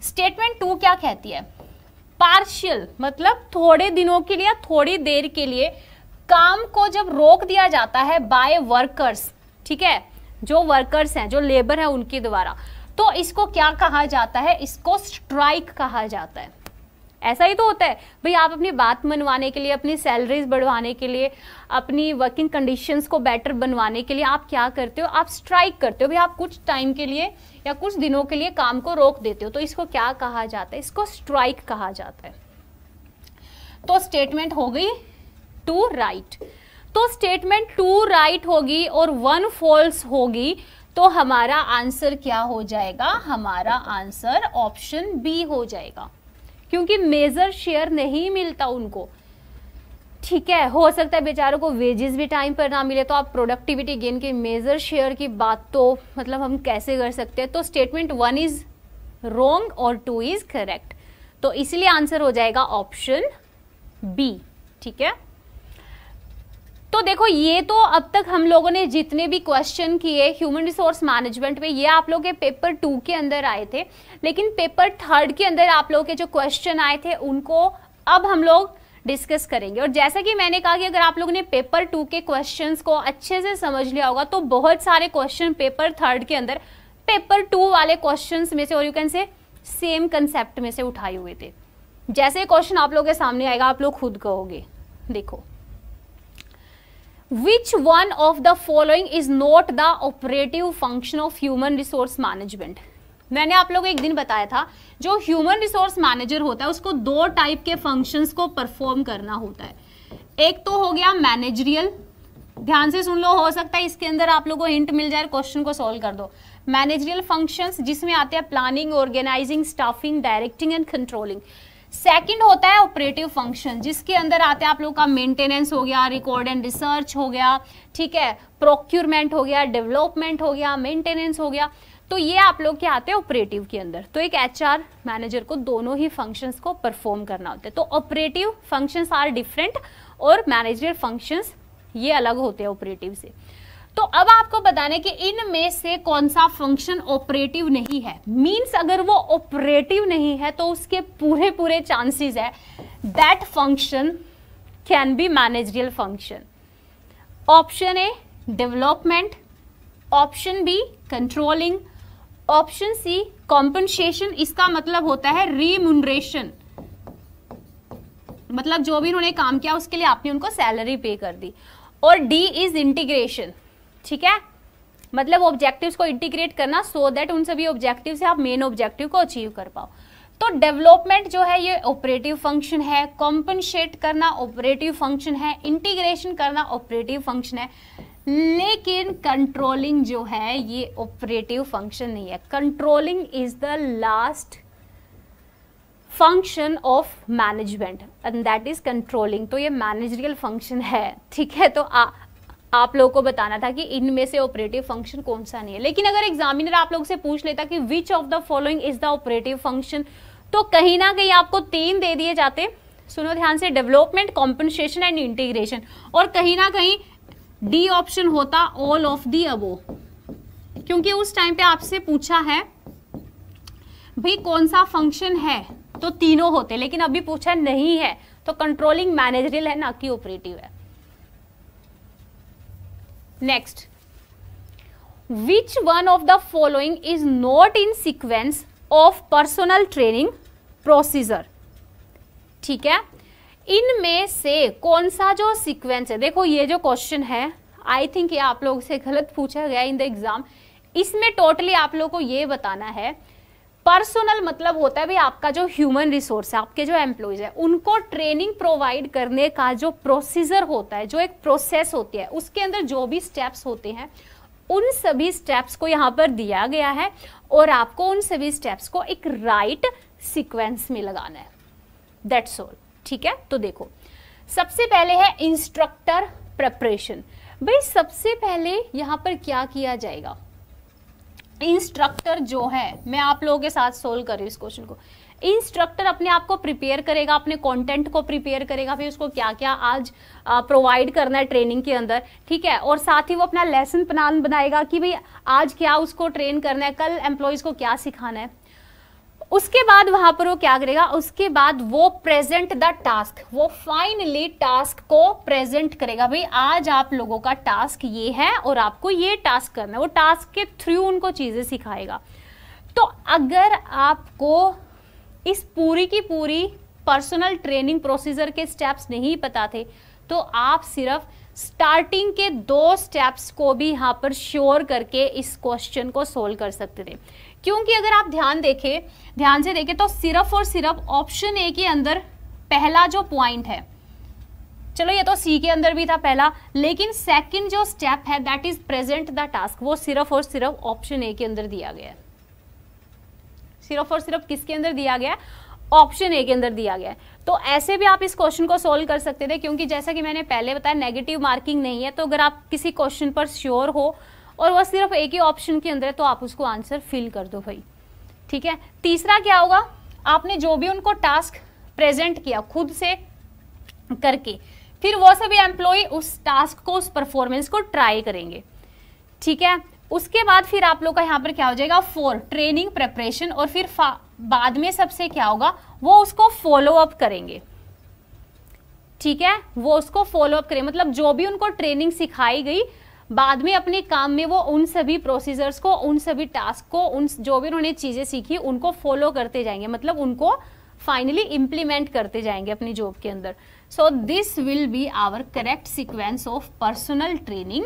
statement two क्या कहती है पार्शियल मतलब थोड़े दिनों के लिए थोड़ी देर के लिए काम को जब रोक दिया जाता है बाय वर्कर्स ठीक है जो वर्कर्स हैं जो लेबर है उनके द्वारा तो इसको क्या कहा जाता है इसको स्ट्राइक कहा जाता है ऐसा ही तो होता है भाई आप अपनी बात मनवाने के लिए अपनी सैलरीज बढ़वाने के लिए अपनी वर्किंग कंडीशंस को बेटर बनवाने के लिए आप क्या करते हो आप स्ट्राइक करते हो भाई आप कुछ टाइम के लिए या कुछ दिनों के लिए काम को रोक देते हो तो इसको क्या कहा जाता है इसको स्ट्राइक कहा जाता है तो स्टेटमेंट हो गई टू राइट तो स्टेटमेंट टू राइट होगी और वन फॉल्स होगी तो हमारा आंसर क्या हो जाएगा हमारा आंसर ऑप्शन बी हो जाएगा क्योंकि मेजर शेयर नहीं मिलता उनको ठीक है हो सकता है बेचारों को वेजेस भी टाइम पर ना मिले तो आप प्रोडक्टिविटी गेन के मेजर शेयर की बात तो मतलब हम कैसे कर सकते हैं तो स्टेटमेंट वन इज रोंग और टू इज करेक्ट तो इसलिए आंसर हो जाएगा ऑप्शन बी ठीक है तो देखो ये तो अब तक हम लोगों ने जितने भी क्वेश्चन किए ह्यूमन रिसोर्स मैनेजमेंट में ये आप लोग के पेपर टू के अंदर आए थे लेकिन पेपर थर्ड के अंदर आप लोग के जो क्वेश्चन आए थे उनको अब हम लोग डिस्कस करेंगे और जैसा कि मैंने कहा कि अगर आप लोगों ने पेपर टू के क्वेश्चंस को अच्छे से समझ लिया होगा तो बहुत सारे क्वेश्चन पेपर थर्ड के अंदर पेपर टू वाले क्वेश्चंस में से और you can say same concept में से उठाए हुए थे जैसे क्वेश्चन आप लोगों के सामने आएगा आप लोग खुद कहोगे देखो which one of the following is not the operative function of human resource management मैंने आप लोगों को एक दिन बताया था जो ह्यूमन रिसोर्स मैनेजर होता है उसको दो टाइप के फंक्शंस को परफॉर्म करना होता है एक तो हो गया मैनेजरियल ध्यान से सुन लो हो सकता है इसके अंदर आप लोगों को हिंट मिल जाए क्वेश्चन को सॉल्व कर दो मैनेजरियल फंक्शंस जिसमें आते हैं planning organizing staffing directing and controlling second होता है ऑपरेटिव फंक्शन जिसके अंदर आते हैं आप लोग का मेंटेनेंस हो गया रिकॉर्ड एंड रिसर्च हो गया ठीक है प्रोक्यूरमेंट हो गया डेवलपमेंट हो गया मेंटेनेंस हो गया तो ये आप लोग क्या आते हैं ऑपरेटिव के अंदर तो एक एचआर मैनेजर को दोनों ही फंक्शंस को परफॉर्म करना होता है तो ऑपरेटिव फंक्शंस आर डिफरेंट और मैनेजर फंक्शंस ये अलग होते हैं ऑपरेटिव से तो अब आपको बताने कि इनमें से कौन सा फंक्शन ऑपरेटिव नहीं है मींस अगर वो ऑपरेटिव नहीं है तो उसके पूरे पूरे चांसेस है that function can be managerial function option A development option B controlling option C compensation इसका मतलब होता है रीमुनरेशन मतलब जो भी उन्होंने काम किया उसके लिए आपने उनको सैलरी पे कर दी और डी इज इंटीग्रेशन ठीक है मतलब ऑब्जेक्टिव्स को इंटीग्रेट करना सो so दैट उन सभी ऑब्जेक्टिव से आप मेन ऑब्जेक्टिव को अचीव कर पाओ तो डेवलपमेंट जो है ये ऑपरेटिव फंक्शन है कॉम्पनसेट करना ऑपरेटिव फंक्शन है इंटीग्रेशन करना ऑपरेटिव फंक्शन है लेकिन कंट्रोलिंग जो है ये ऑपरेटिव फंक्शन नहीं है controlling is the last function of management and that is controlling तो ये मैनेजरियल फंक्शन है ठीक है तो आ, आप लोगों को बताना था कि इनमें से ऑपरेटिव फंक्शन कौन सा नहीं है लेकिन अगर एग्जामिनर आप लोग से पूछ लेता कि which of the following is the operative function तो कहीं ना कहीं आपको तीन दे दिए जाते सुनो ध्यान से डेवलपमेंट कॉम्पनसेशन एंड इंटीग्रेशन और कहीं ना कहीं डी ऑप्शन होता ऑल ऑफ दी अबो क्योंकि उस टाइम पे आपसे पूछा है भाई कौन सा फंक्शन है तो तीनों होते लेकिन अभी पूछा नहीं है तो कंट्रोलिंग मैनेजरियल है ना कि ऑपरेटिव है next which one of the following is not in sequence of personal training procedure ठीक है इनमें से कौन सा जो सिक्वेंस है देखो ये जो क्वेश्चन है आई थिंक ये आप लोगों से गलत पूछा गया इन द एग्जाम इसमें टोटली आप लोगों को ये बताना है पर्सनल मतलब होता है भाई आपका जो ह्यूमन रिसोर्स है आपके जो एम्प्लॉयज़ है उनको ट्रेनिंग प्रोवाइड करने का जो प्रोसीजर होता है जो एक प्रोसेस होती है उसके अंदर जो भी स्टेप्स होते हैं उन सभी स्टेप्स को यहाँ पर दिया गया है और आपको उन सभी स्टेप्स को एक राइट सीक्वेंस में लगाना है दैट्स ऑल ठीक है तो देखो सबसे पहले है इंस्ट्रक्टर प्रेपरेशन भाई सबसे पहले यहाँ पर क्या किया जाएगा इंस्ट्रक्टर जो है मैं आप लोगों के साथ सोल्व कर रही हूँ इस क्वेश्चन को इंस्ट्रक्टर अपने आप को प्रिपेयर करेगा अपने कंटेंट को प्रिपेयर करेगा फिर उसको क्या क्या आज प्रोवाइड करना है ट्रेनिंग के अंदर ठीक है और साथ ही वो अपना लेसन प्लान बनाएगा कि भाई आज क्या उसको ट्रेन करना है कल एम्प्लॉयज़ को क्या सिखाना है उसके बाद वहां पर वो क्या करेगा उसके बाद वो प्रेजेंट द टास्क वो फाइनली टास्क को प्रेजेंट करेगा भाई आज आप लोगों का टास्क ये है और आपको ये टास्क करना है वो टास्क के थ्रू उनको चीज़ें सिखाएगा तो अगर आपको इस पूरी की पूरी पर्सनल ट्रेनिंग प्रोसीजर के स्टेप्स नहीं पता थे तो आप सिर्फ स्टार्टिंग के दो स्टेप्स को भी यहाँ पर श्योर करके इस क्वेश्चन को सोल्व कर सकते थे क्योंकि अगर आप ध्यान देखें ध्यान से देखें तो सिर्फ और सिर्फ ऑप्शन ए के अंदर पहला जो पॉइंट है चलो ये तो सी के अंदर भी था पहला लेकिन सेकंड जो स्टेप है that is present the task वो सिर्फ और सिर्फ ऑप्शन ए के अंदर दिया गया है सिर्फ और सिर्फ किसके अंदर दिया गया है ऑप्शन ए के अंदर दिया गया है तो ऐसे भी आप इस क्वेश्चन को सोल्व कर सकते थे क्योंकि जैसा कि मैंने पहले बताया नेगेटिव मार्किंग नहीं है तो अगर आप किसी क्वेश्चन पर श्योर हो और वह सिर्फ एक ही ऑप्शन के अंदर है तो आप उसको आंसर फिल कर दो भाई ठीक है तीसरा क्या होगा आपने जो भी उनको टास्क प्रेजेंट किया खुद से करके फिर वो सभी एम्प्लॉय उस टास्क को उस परफॉर्मेंस को ट्राई करेंगे ठीक है उसके बाद फिर आप लोग का यहाँ पर क्या हो जाएगा फोर ट्रेनिंग प्रेपरेशन और फिर बाद में सबसे क्या होगा वो उसको फॉलो अप करेंगे ठीक है वो उसको फॉलो अप करें मतलब जो भी उनको ट्रेनिंग सिखाई गई बाद में अपने काम में वो उन सभी प्रोसीजर्स को उन सभी टास्क को उन जो भी उन्होंने चीज़ें सीखी उनको फॉलो करते जाएंगे मतलब उनको फाइनली इम्प्लीमेंट करते जाएंगे अपनी जॉब के अंदर so this will be our correct sequence of personal training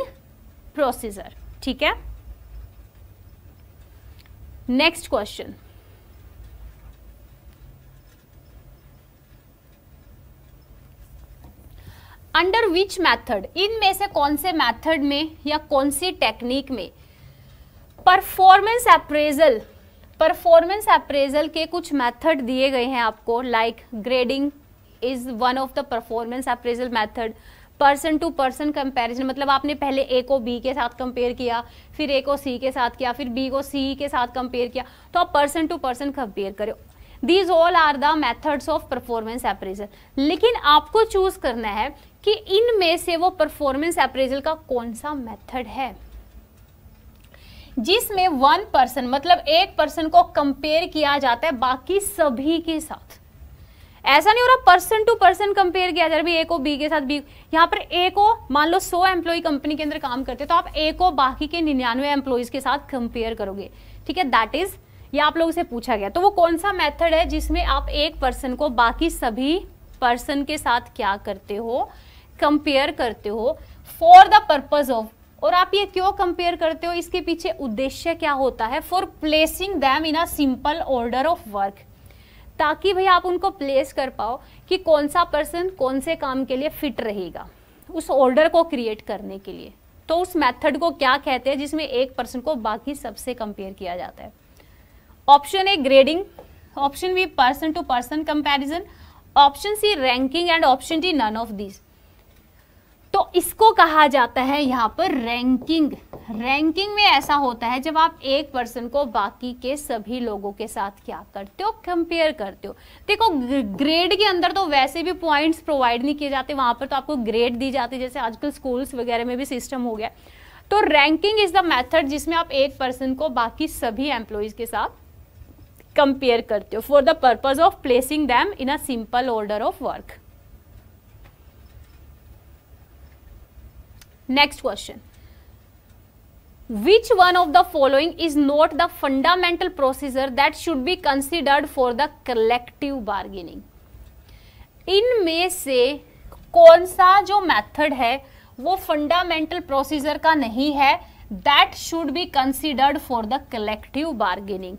procedure ठीक है next question under which method इनमें से कौन से मैथड में या कौन सी टेक्निक में परफॉर्मेंस अप्रेजल परफॉर्मेंस अप्रेजल के कुछ मैथड दिए गए हैं आपको like grading is one of the performance appraisal method person to person comparison मतलब आपने पहले ए को बी के साथ कंपेयर किया फिर ए को सी के साथ किया फिर बी को सी के साथ कंपेयर किया तो आप पर्सन टू पर्सन कंपेयर करो these all are the methods of performance appraisal लेकिन आपको चूज करना है कि इनमें से वो परफॉर्मेंस अप्रेजल का कौन सा मेथड है जिसमें वन पर्सन मतलब एक पर्सन को कंपेयर किया जाता है बाकी सभी के साथ ऐसा नहीं हो रहा पर्सन टू पर्सन कंपेयर किया जा रहा है ए को बी के साथ बी यहां पर ए को मान लो सौ एम्प्लॉय कंपनी के अंदर काम करते हैं तो आप ए को बाकी के निन्यानवे एम्प्लॉयज के साथ कंपेयर करोगे ठीक है दैट इज ये आप लोगों से पूछा गया तो वो कौन सा मेथड है जिसमें आप एक पर्सन को बाकी सभी पर्सन के साथ क्या करते हो कंपेयर करते हो फॉर द पर्पज ऑफ और आप ये क्यों कंपेयर करते हो इसके पीछे उद्देश्य क्या होता है for placing them in a simple order of work ताकि भाई आप उनको प्लेस कर पाओ कि कौन सा पर्सन कौन से काम के लिए फिट रहेगा उस ऑर्डर को क्रिएट करने के लिए तो उस मेथड को क्या कहते हैं जिसमें एक पर्सन को बाकी सबसे कंपेयर किया जाता है option A grading option B person to person comparison option C ranking and option D none of these तो इसको कहा जाता है यहाँ पर रैंकिंग रैंकिंग में ऐसा होता है जब आप एक पर्सन को बाकी के सभी लोगों के साथ क्या करते हो कंपेयर करते हो देखो ग्रेड के अंदर तो वैसे भी पॉइंट्स प्रोवाइड नहीं किए जाते वहाँ पर तो आपको ग्रेड दी जाती जैसे आजकल स्कूल्स वगैरह में भी सिस्टम हो गया तो रैंकिंग इज़ द मैथड जिसमें आप एक पर्सन को बाकी सभी एम्प्लॉयज़ के साथ कंपेयर करते हो for the purpose of placing them in a simple order of work next question which one of the following is not the fundamental procedure that should be considered for the collective bargaining इनमें से कौन सा जो method है वो fundamental procedure का नहीं है that should be considered for the collective bargaining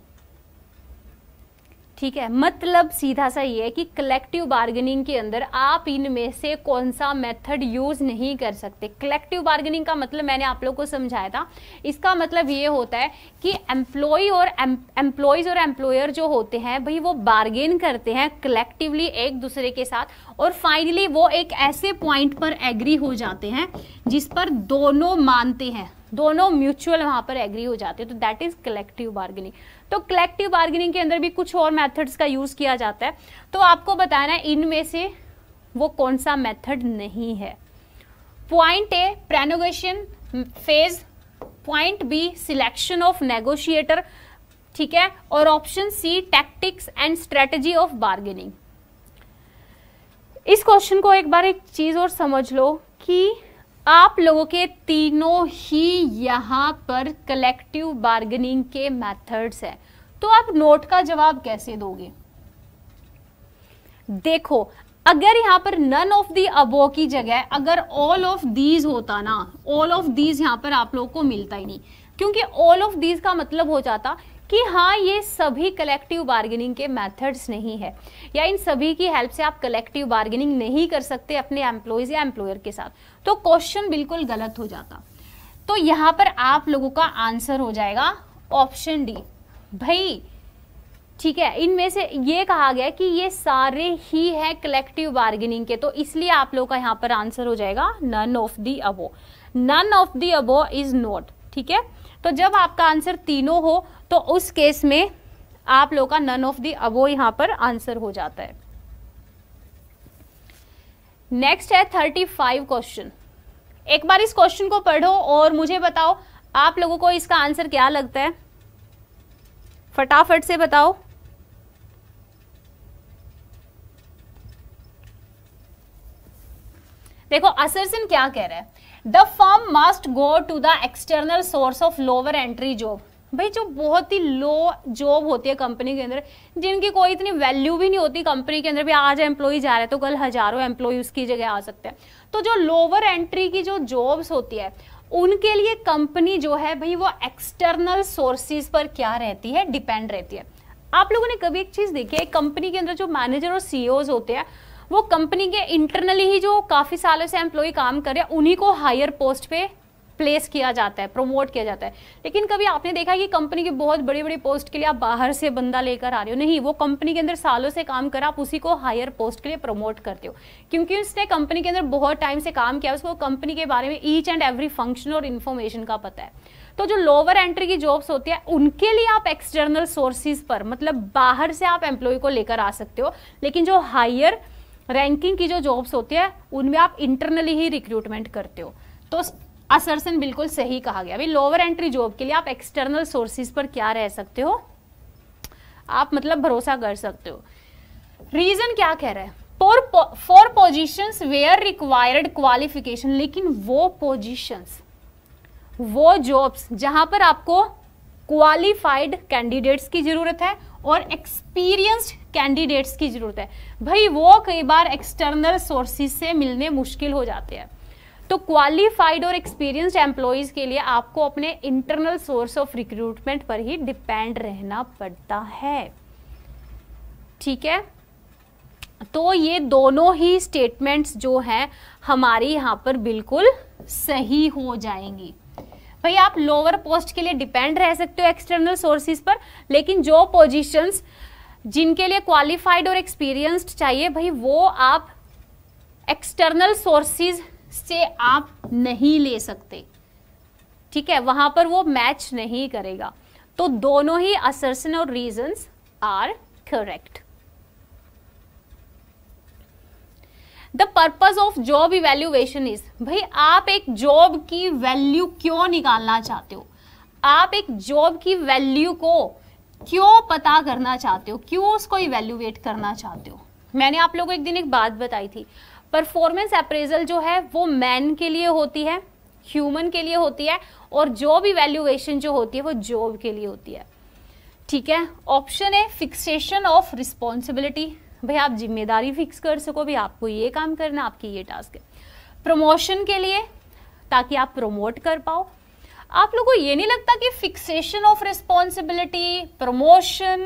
ठीक है मतलब सीधा सा ये है कि कलेक्टिव बार्गेनिंग के अंदर आप इनमें से कौन सा मेथड यूज नहीं कर सकते कलेक्टिव बार्गेनिंग का मतलब मैंने आप लोग को समझाया था इसका मतलब ये होता है कि एम्प्लॉय और एम्प्लॉयज और एम्प्लॉयर जो होते हैं भाई वो बार्गेन करते हैं कलेक्टिवली एक दूसरे के साथ और फाइनली वो एक ऐसे पॉइंट पर एग्री हो जाते हैं जिस पर दोनों मानते हैं दोनों म्यूचुअल वहाँ पर एग्री हो जाते हैं तो दैट इज कलेक्टिव बार्गेनिंग तो कलेक्टिव बार्गेनिंग के अंदर भी कुछ और मैथड्स का यूज़ किया जाता है तो आपको बताना है इनमें से वो कौन सा मेथड नहीं है point A prenegotiation phase point B selection of negotiator ठीक है और option C tactics and strategy of bargaining इस क्वेश्चन को एक बार एक चीज़ और समझ लो कि आप लोगों के तीनों ही यहाँ पर कलेक्टिव बार्गेनिंग के मेथड्स हैं तो आप नोट का जवाब कैसे दोगे देखो अगर यहाँ पर नन ऑफ दी अबो की जगह अगर ऑल ऑफ दीज होता ना ऑल ऑफ दीज यहाँ पर आप लोगों को मिलता ही नहीं क्योंकि ऑल ऑफ दीज का मतलब हो जाता कि हाँ ये सभी कलेक्टिव बार्गेनिंग के मेथड्स नहीं है या इन सभी की हेल्प से आप कलेक्टिव बार्गेनिंग नहीं कर सकते अपने एम्प्लॉयज़ या एम्प्लॉयर के साथ तो क्वेश्चन बिल्कुल गलत हो जाता तो यहाँ पर आप लोगों का आंसर हो जाएगा ऑप्शन डी भाई ठीक है इनमें से ये कहा गया कि ये सारे ही है कलेक्टिव बार्गेनिंग के तो इसलिए आप लोगों का यहाँ पर आंसर हो जाएगा none of the above none of the above is not ठीक है तो जब आपका आंसर तीनों हो तो उस केस में आप लोगों का नन ऑफ दी अबो यहां पर आंसर हो जाता है नेक्स्ट है थर्टी फाइव क्वेश्चन एक बार इस क्वेश्चन को पढ़ो और मुझे बताओ आप लोगों को इसका आंसर क्या लगता है फटाफट से बताओ देखो असरसन क्या कह रहा है the firm must go to the external source of lower entry job भाई जो बहुत ही लो जॉब होती है कंपनी के अंदर जिनकी कोई इतनी वैल्यू भी नहीं होती कंपनी के अंदर भी आज एम्प्लॉई जा रहे हैं तो कल हजारों एम्प्लॉय उसकी जगह आ सकते हैं तो जो लोअर एंट्री की जो जॉब्स होती है उनके लिए कंपनी जो है भाई वो एक्सटर्नल सोर्सेज पर क्या रहती है डिपेंड रहती है आप लोगों ने कभी एक चीज़ देखी है कंपनी के अंदर जो मैनेजर और सीईओज होते हैं वो कंपनी के इंटरनली ही जो काफ़ी सालों से एम्प्लॉय काम कर रहे हैं उन्हीं को हायर पोस्ट पे प्लेस किया जाता है प्रमोट किया जाता है लेकिन कभी आपने देखा कि कंपनी की बहुत बड़ी बड़ी पोस्ट के लिए आप बाहर से बंदा लेकर आ रहे हो नहीं वो कंपनी के अंदर सालों से काम कर आप उसी को हायर पोस्ट के लिए प्रमोट करते हो क्योंकि उसने कंपनी के अंदर बहुत टाइम से काम किया उसको कंपनी के बारे में ईच एंड एवरी फंक्शन और इन्फॉर्मेशन का पता है तो जो लोअर एंट्री की जॉब्स होती है उनके लिए आप एक्सटर्नल सोर्सेज पर मतलब बाहर से आप एम्प्लॉय को लेकर आ सकते हो लेकिन जो हायर higher रैंकिंग की जो जॉब्स होती है उनमें आप इंटरनली ही रिक्रूटमेंट करते हो तो असरसन बिल्कुल सही कहा गया अभी लोअर एंट्री जॉब के लिए आप एक्सटर्नल सोर्सेज पर क्या रह सकते हो आप मतलब भरोसा कर सकते हो रीजन क्या कह रहा है for for positions where required qualification लेकिन वो पोजिशंस वो जॉब्स जहां पर आपको क्वालिफाइड कैंडिडेट्स की जरूरत है और एक्सपीरियंस्ड कैंडिडेट्स की ज़रूरत है भाई वो कई बार एक्सटर्नल सोर्सेज से मिलने मुश्किल हो जाते हैं तो क्वालिफाइड और एक्सपीरियंस्ड एम्प्लॉयज़ के लिए आपको अपने इंटरनल सोर्स ऑफ रिक्रूटमेंट पर ही डिपेंड रहना पड़ता है ठीक है तो ये दोनों ही स्टेटमेंट्स जो हैं हमारी यहाँ पर बिल्कुल सही हो जाएंगी भाई आप लोअर पोस्ट के लिए डिपेंड रह सकते हो एक्सटर्नल सोर्सेज पर लेकिन जो पोजीशंस जिनके लिए क्वालिफाइड और एक्सपीरियंस्ड चाहिए भाई वो आप एक्सटर्नल सोर्सेज से आप नहीं ले सकते ठीक है वहां पर वो मैच नहीं करेगा तो दोनों ही असर्सन और reasons are correct the purpose of job evaluation is भाई आप एक जॉब की वैल्यू क्यों निकालना चाहते हो आप एक जॉब की वैल्यू को क्यों पता करना चाहते हो क्यों उसको इवेल्यूएट करना चाहते हो मैंने आप लोगों को एक दिन एक बात बताई थी परफॉर्मेंस अप्रेजल जो है वो मैन के लिए होती है ह्यूमन के लिए होती है और जॉब इवेल्युएशन जो होती है वो जॉब के लिए होती है ठीक है ऑप्शन है फिक्सेशन ऑफ रिस्पॉन्सिबिलिटी भाई आप जिम्मेदारी फिक्स कर सको भी आपको ये काम करना आपकी ये टास्क है प्रमोशन के लिए ताकि आप प्रमोट कर पाओ आप लोगों को ये नहीं लगता कि फिक्सेशन ऑफ रिस्पॉन्सिबिलिटी प्रमोशन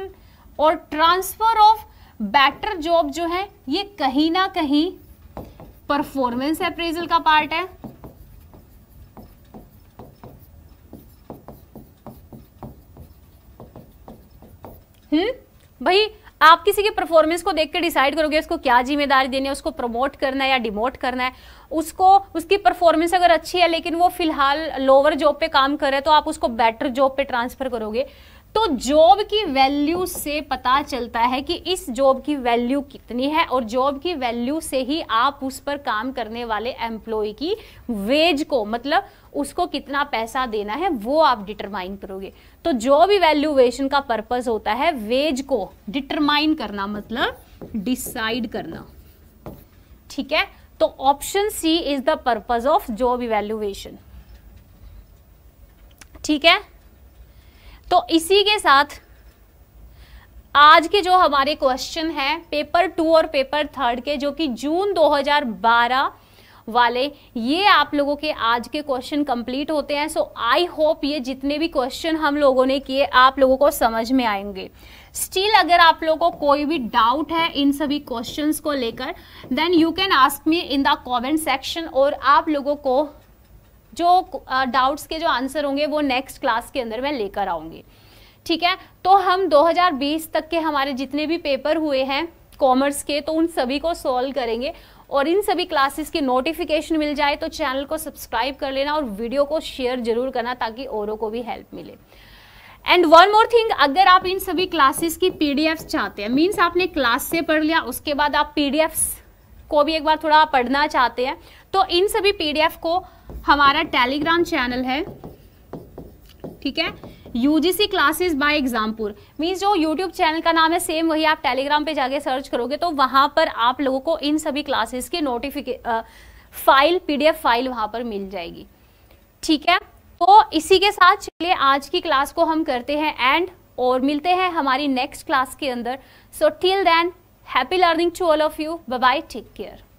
और ट्रांसफर ऑफ बेटर जॉब जो है ये कहीं ना कहीं परफॉर्मेंस अप्रेजल का पार्ट है हम्म भाई आप किसी के परफॉर्मेंस को देख के डिसाइड करोगे उसको क्या जिम्मेदारी देनी है उसको प्रमोट करना है या डिमोट करना है उसको उसकी परफॉर्मेंस अगर अच्छी है लेकिन वो फिलहाल लोअर जॉब पे काम कर रहे हैं तो आप उसको बेटर जॉब पे ट्रांसफर करोगे तो जॉब की वैल्यू से पता चलता है कि इस जॉब की वैल्यू कितनी है और जॉब की वैल्यू से ही आप उस पर काम करने वाले एम्प्लॉय की वेज को मतलब उसको कितना पैसा देना है वो आप डिटरमाइन करोगे तो जॉब इवेल्यूएशन का पर्पज होता है वेज को डिटरमाइन करना मतलब डिसाइड करना ठीक है तो option C is the purpose of job evaluation ठीक है तो इसी के साथ आज के जो हमारे क्वेश्चन है पेपर टू और पेपर थर्ड के जो कि जून 2012 वाले ये आप लोगों के आज के क्वेश्चन कंप्लीट होते हैं सो आई होप ये जितने भी क्वेश्चन हम लोगों ने किए आप लोगों को समझ में आएंगे स्टिल अगर आप लोगों को कोई भी डाउट है इन सभी क्वेश्चंस को लेकर then you can ask me in the comment section और आप लोगों को जो डाउट्स uh, के जो आंसर होंगे वो नेक्स्ट क्लास के अंदर मैं लेकर आऊँगी ठीक है तो हम 2020 तक के हमारे जितने भी पेपर हुए हैं कॉमर्स के तो उन सभी को सॉल्व करेंगे और इन सभी क्लासेस की नोटिफिकेशन मिल जाए तो चैनल को सब्सक्राइब कर लेना और वीडियो को शेयर जरूर करना ताकि औरों को भी हेल्प मिले एंड वन मोर थिंग अगर आप इन सभी क्लासेस की पीडीएफ्स चाहते हैं मीन्स आपने क्लास से पढ़ लिया उसके बाद आप पीडीएफ्स को भी एक बार थोड़ा पढ़ना चाहते हैं तो इन सभी पीडीएफ को हमारा टेलीग्राम चैनल है ठीक है UGC classes by Exampur means जो यूट्यूब चैनल का नाम है सेम वही आप टेलीग्राम पे जाके सर्च करोगे तो वहां पर आप लोगों को इन सभी क्लासेस के नोटिफिके फाइल पीडीएफ फाइल वहां पर मिल जाएगी ठीक है तो इसी के साथ चलिए आज की क्लास को हम करते हैं एंड और मिलते हैं हमारी नेक्स्ट क्लास के अंदर so till then happy learning to all of you bye take care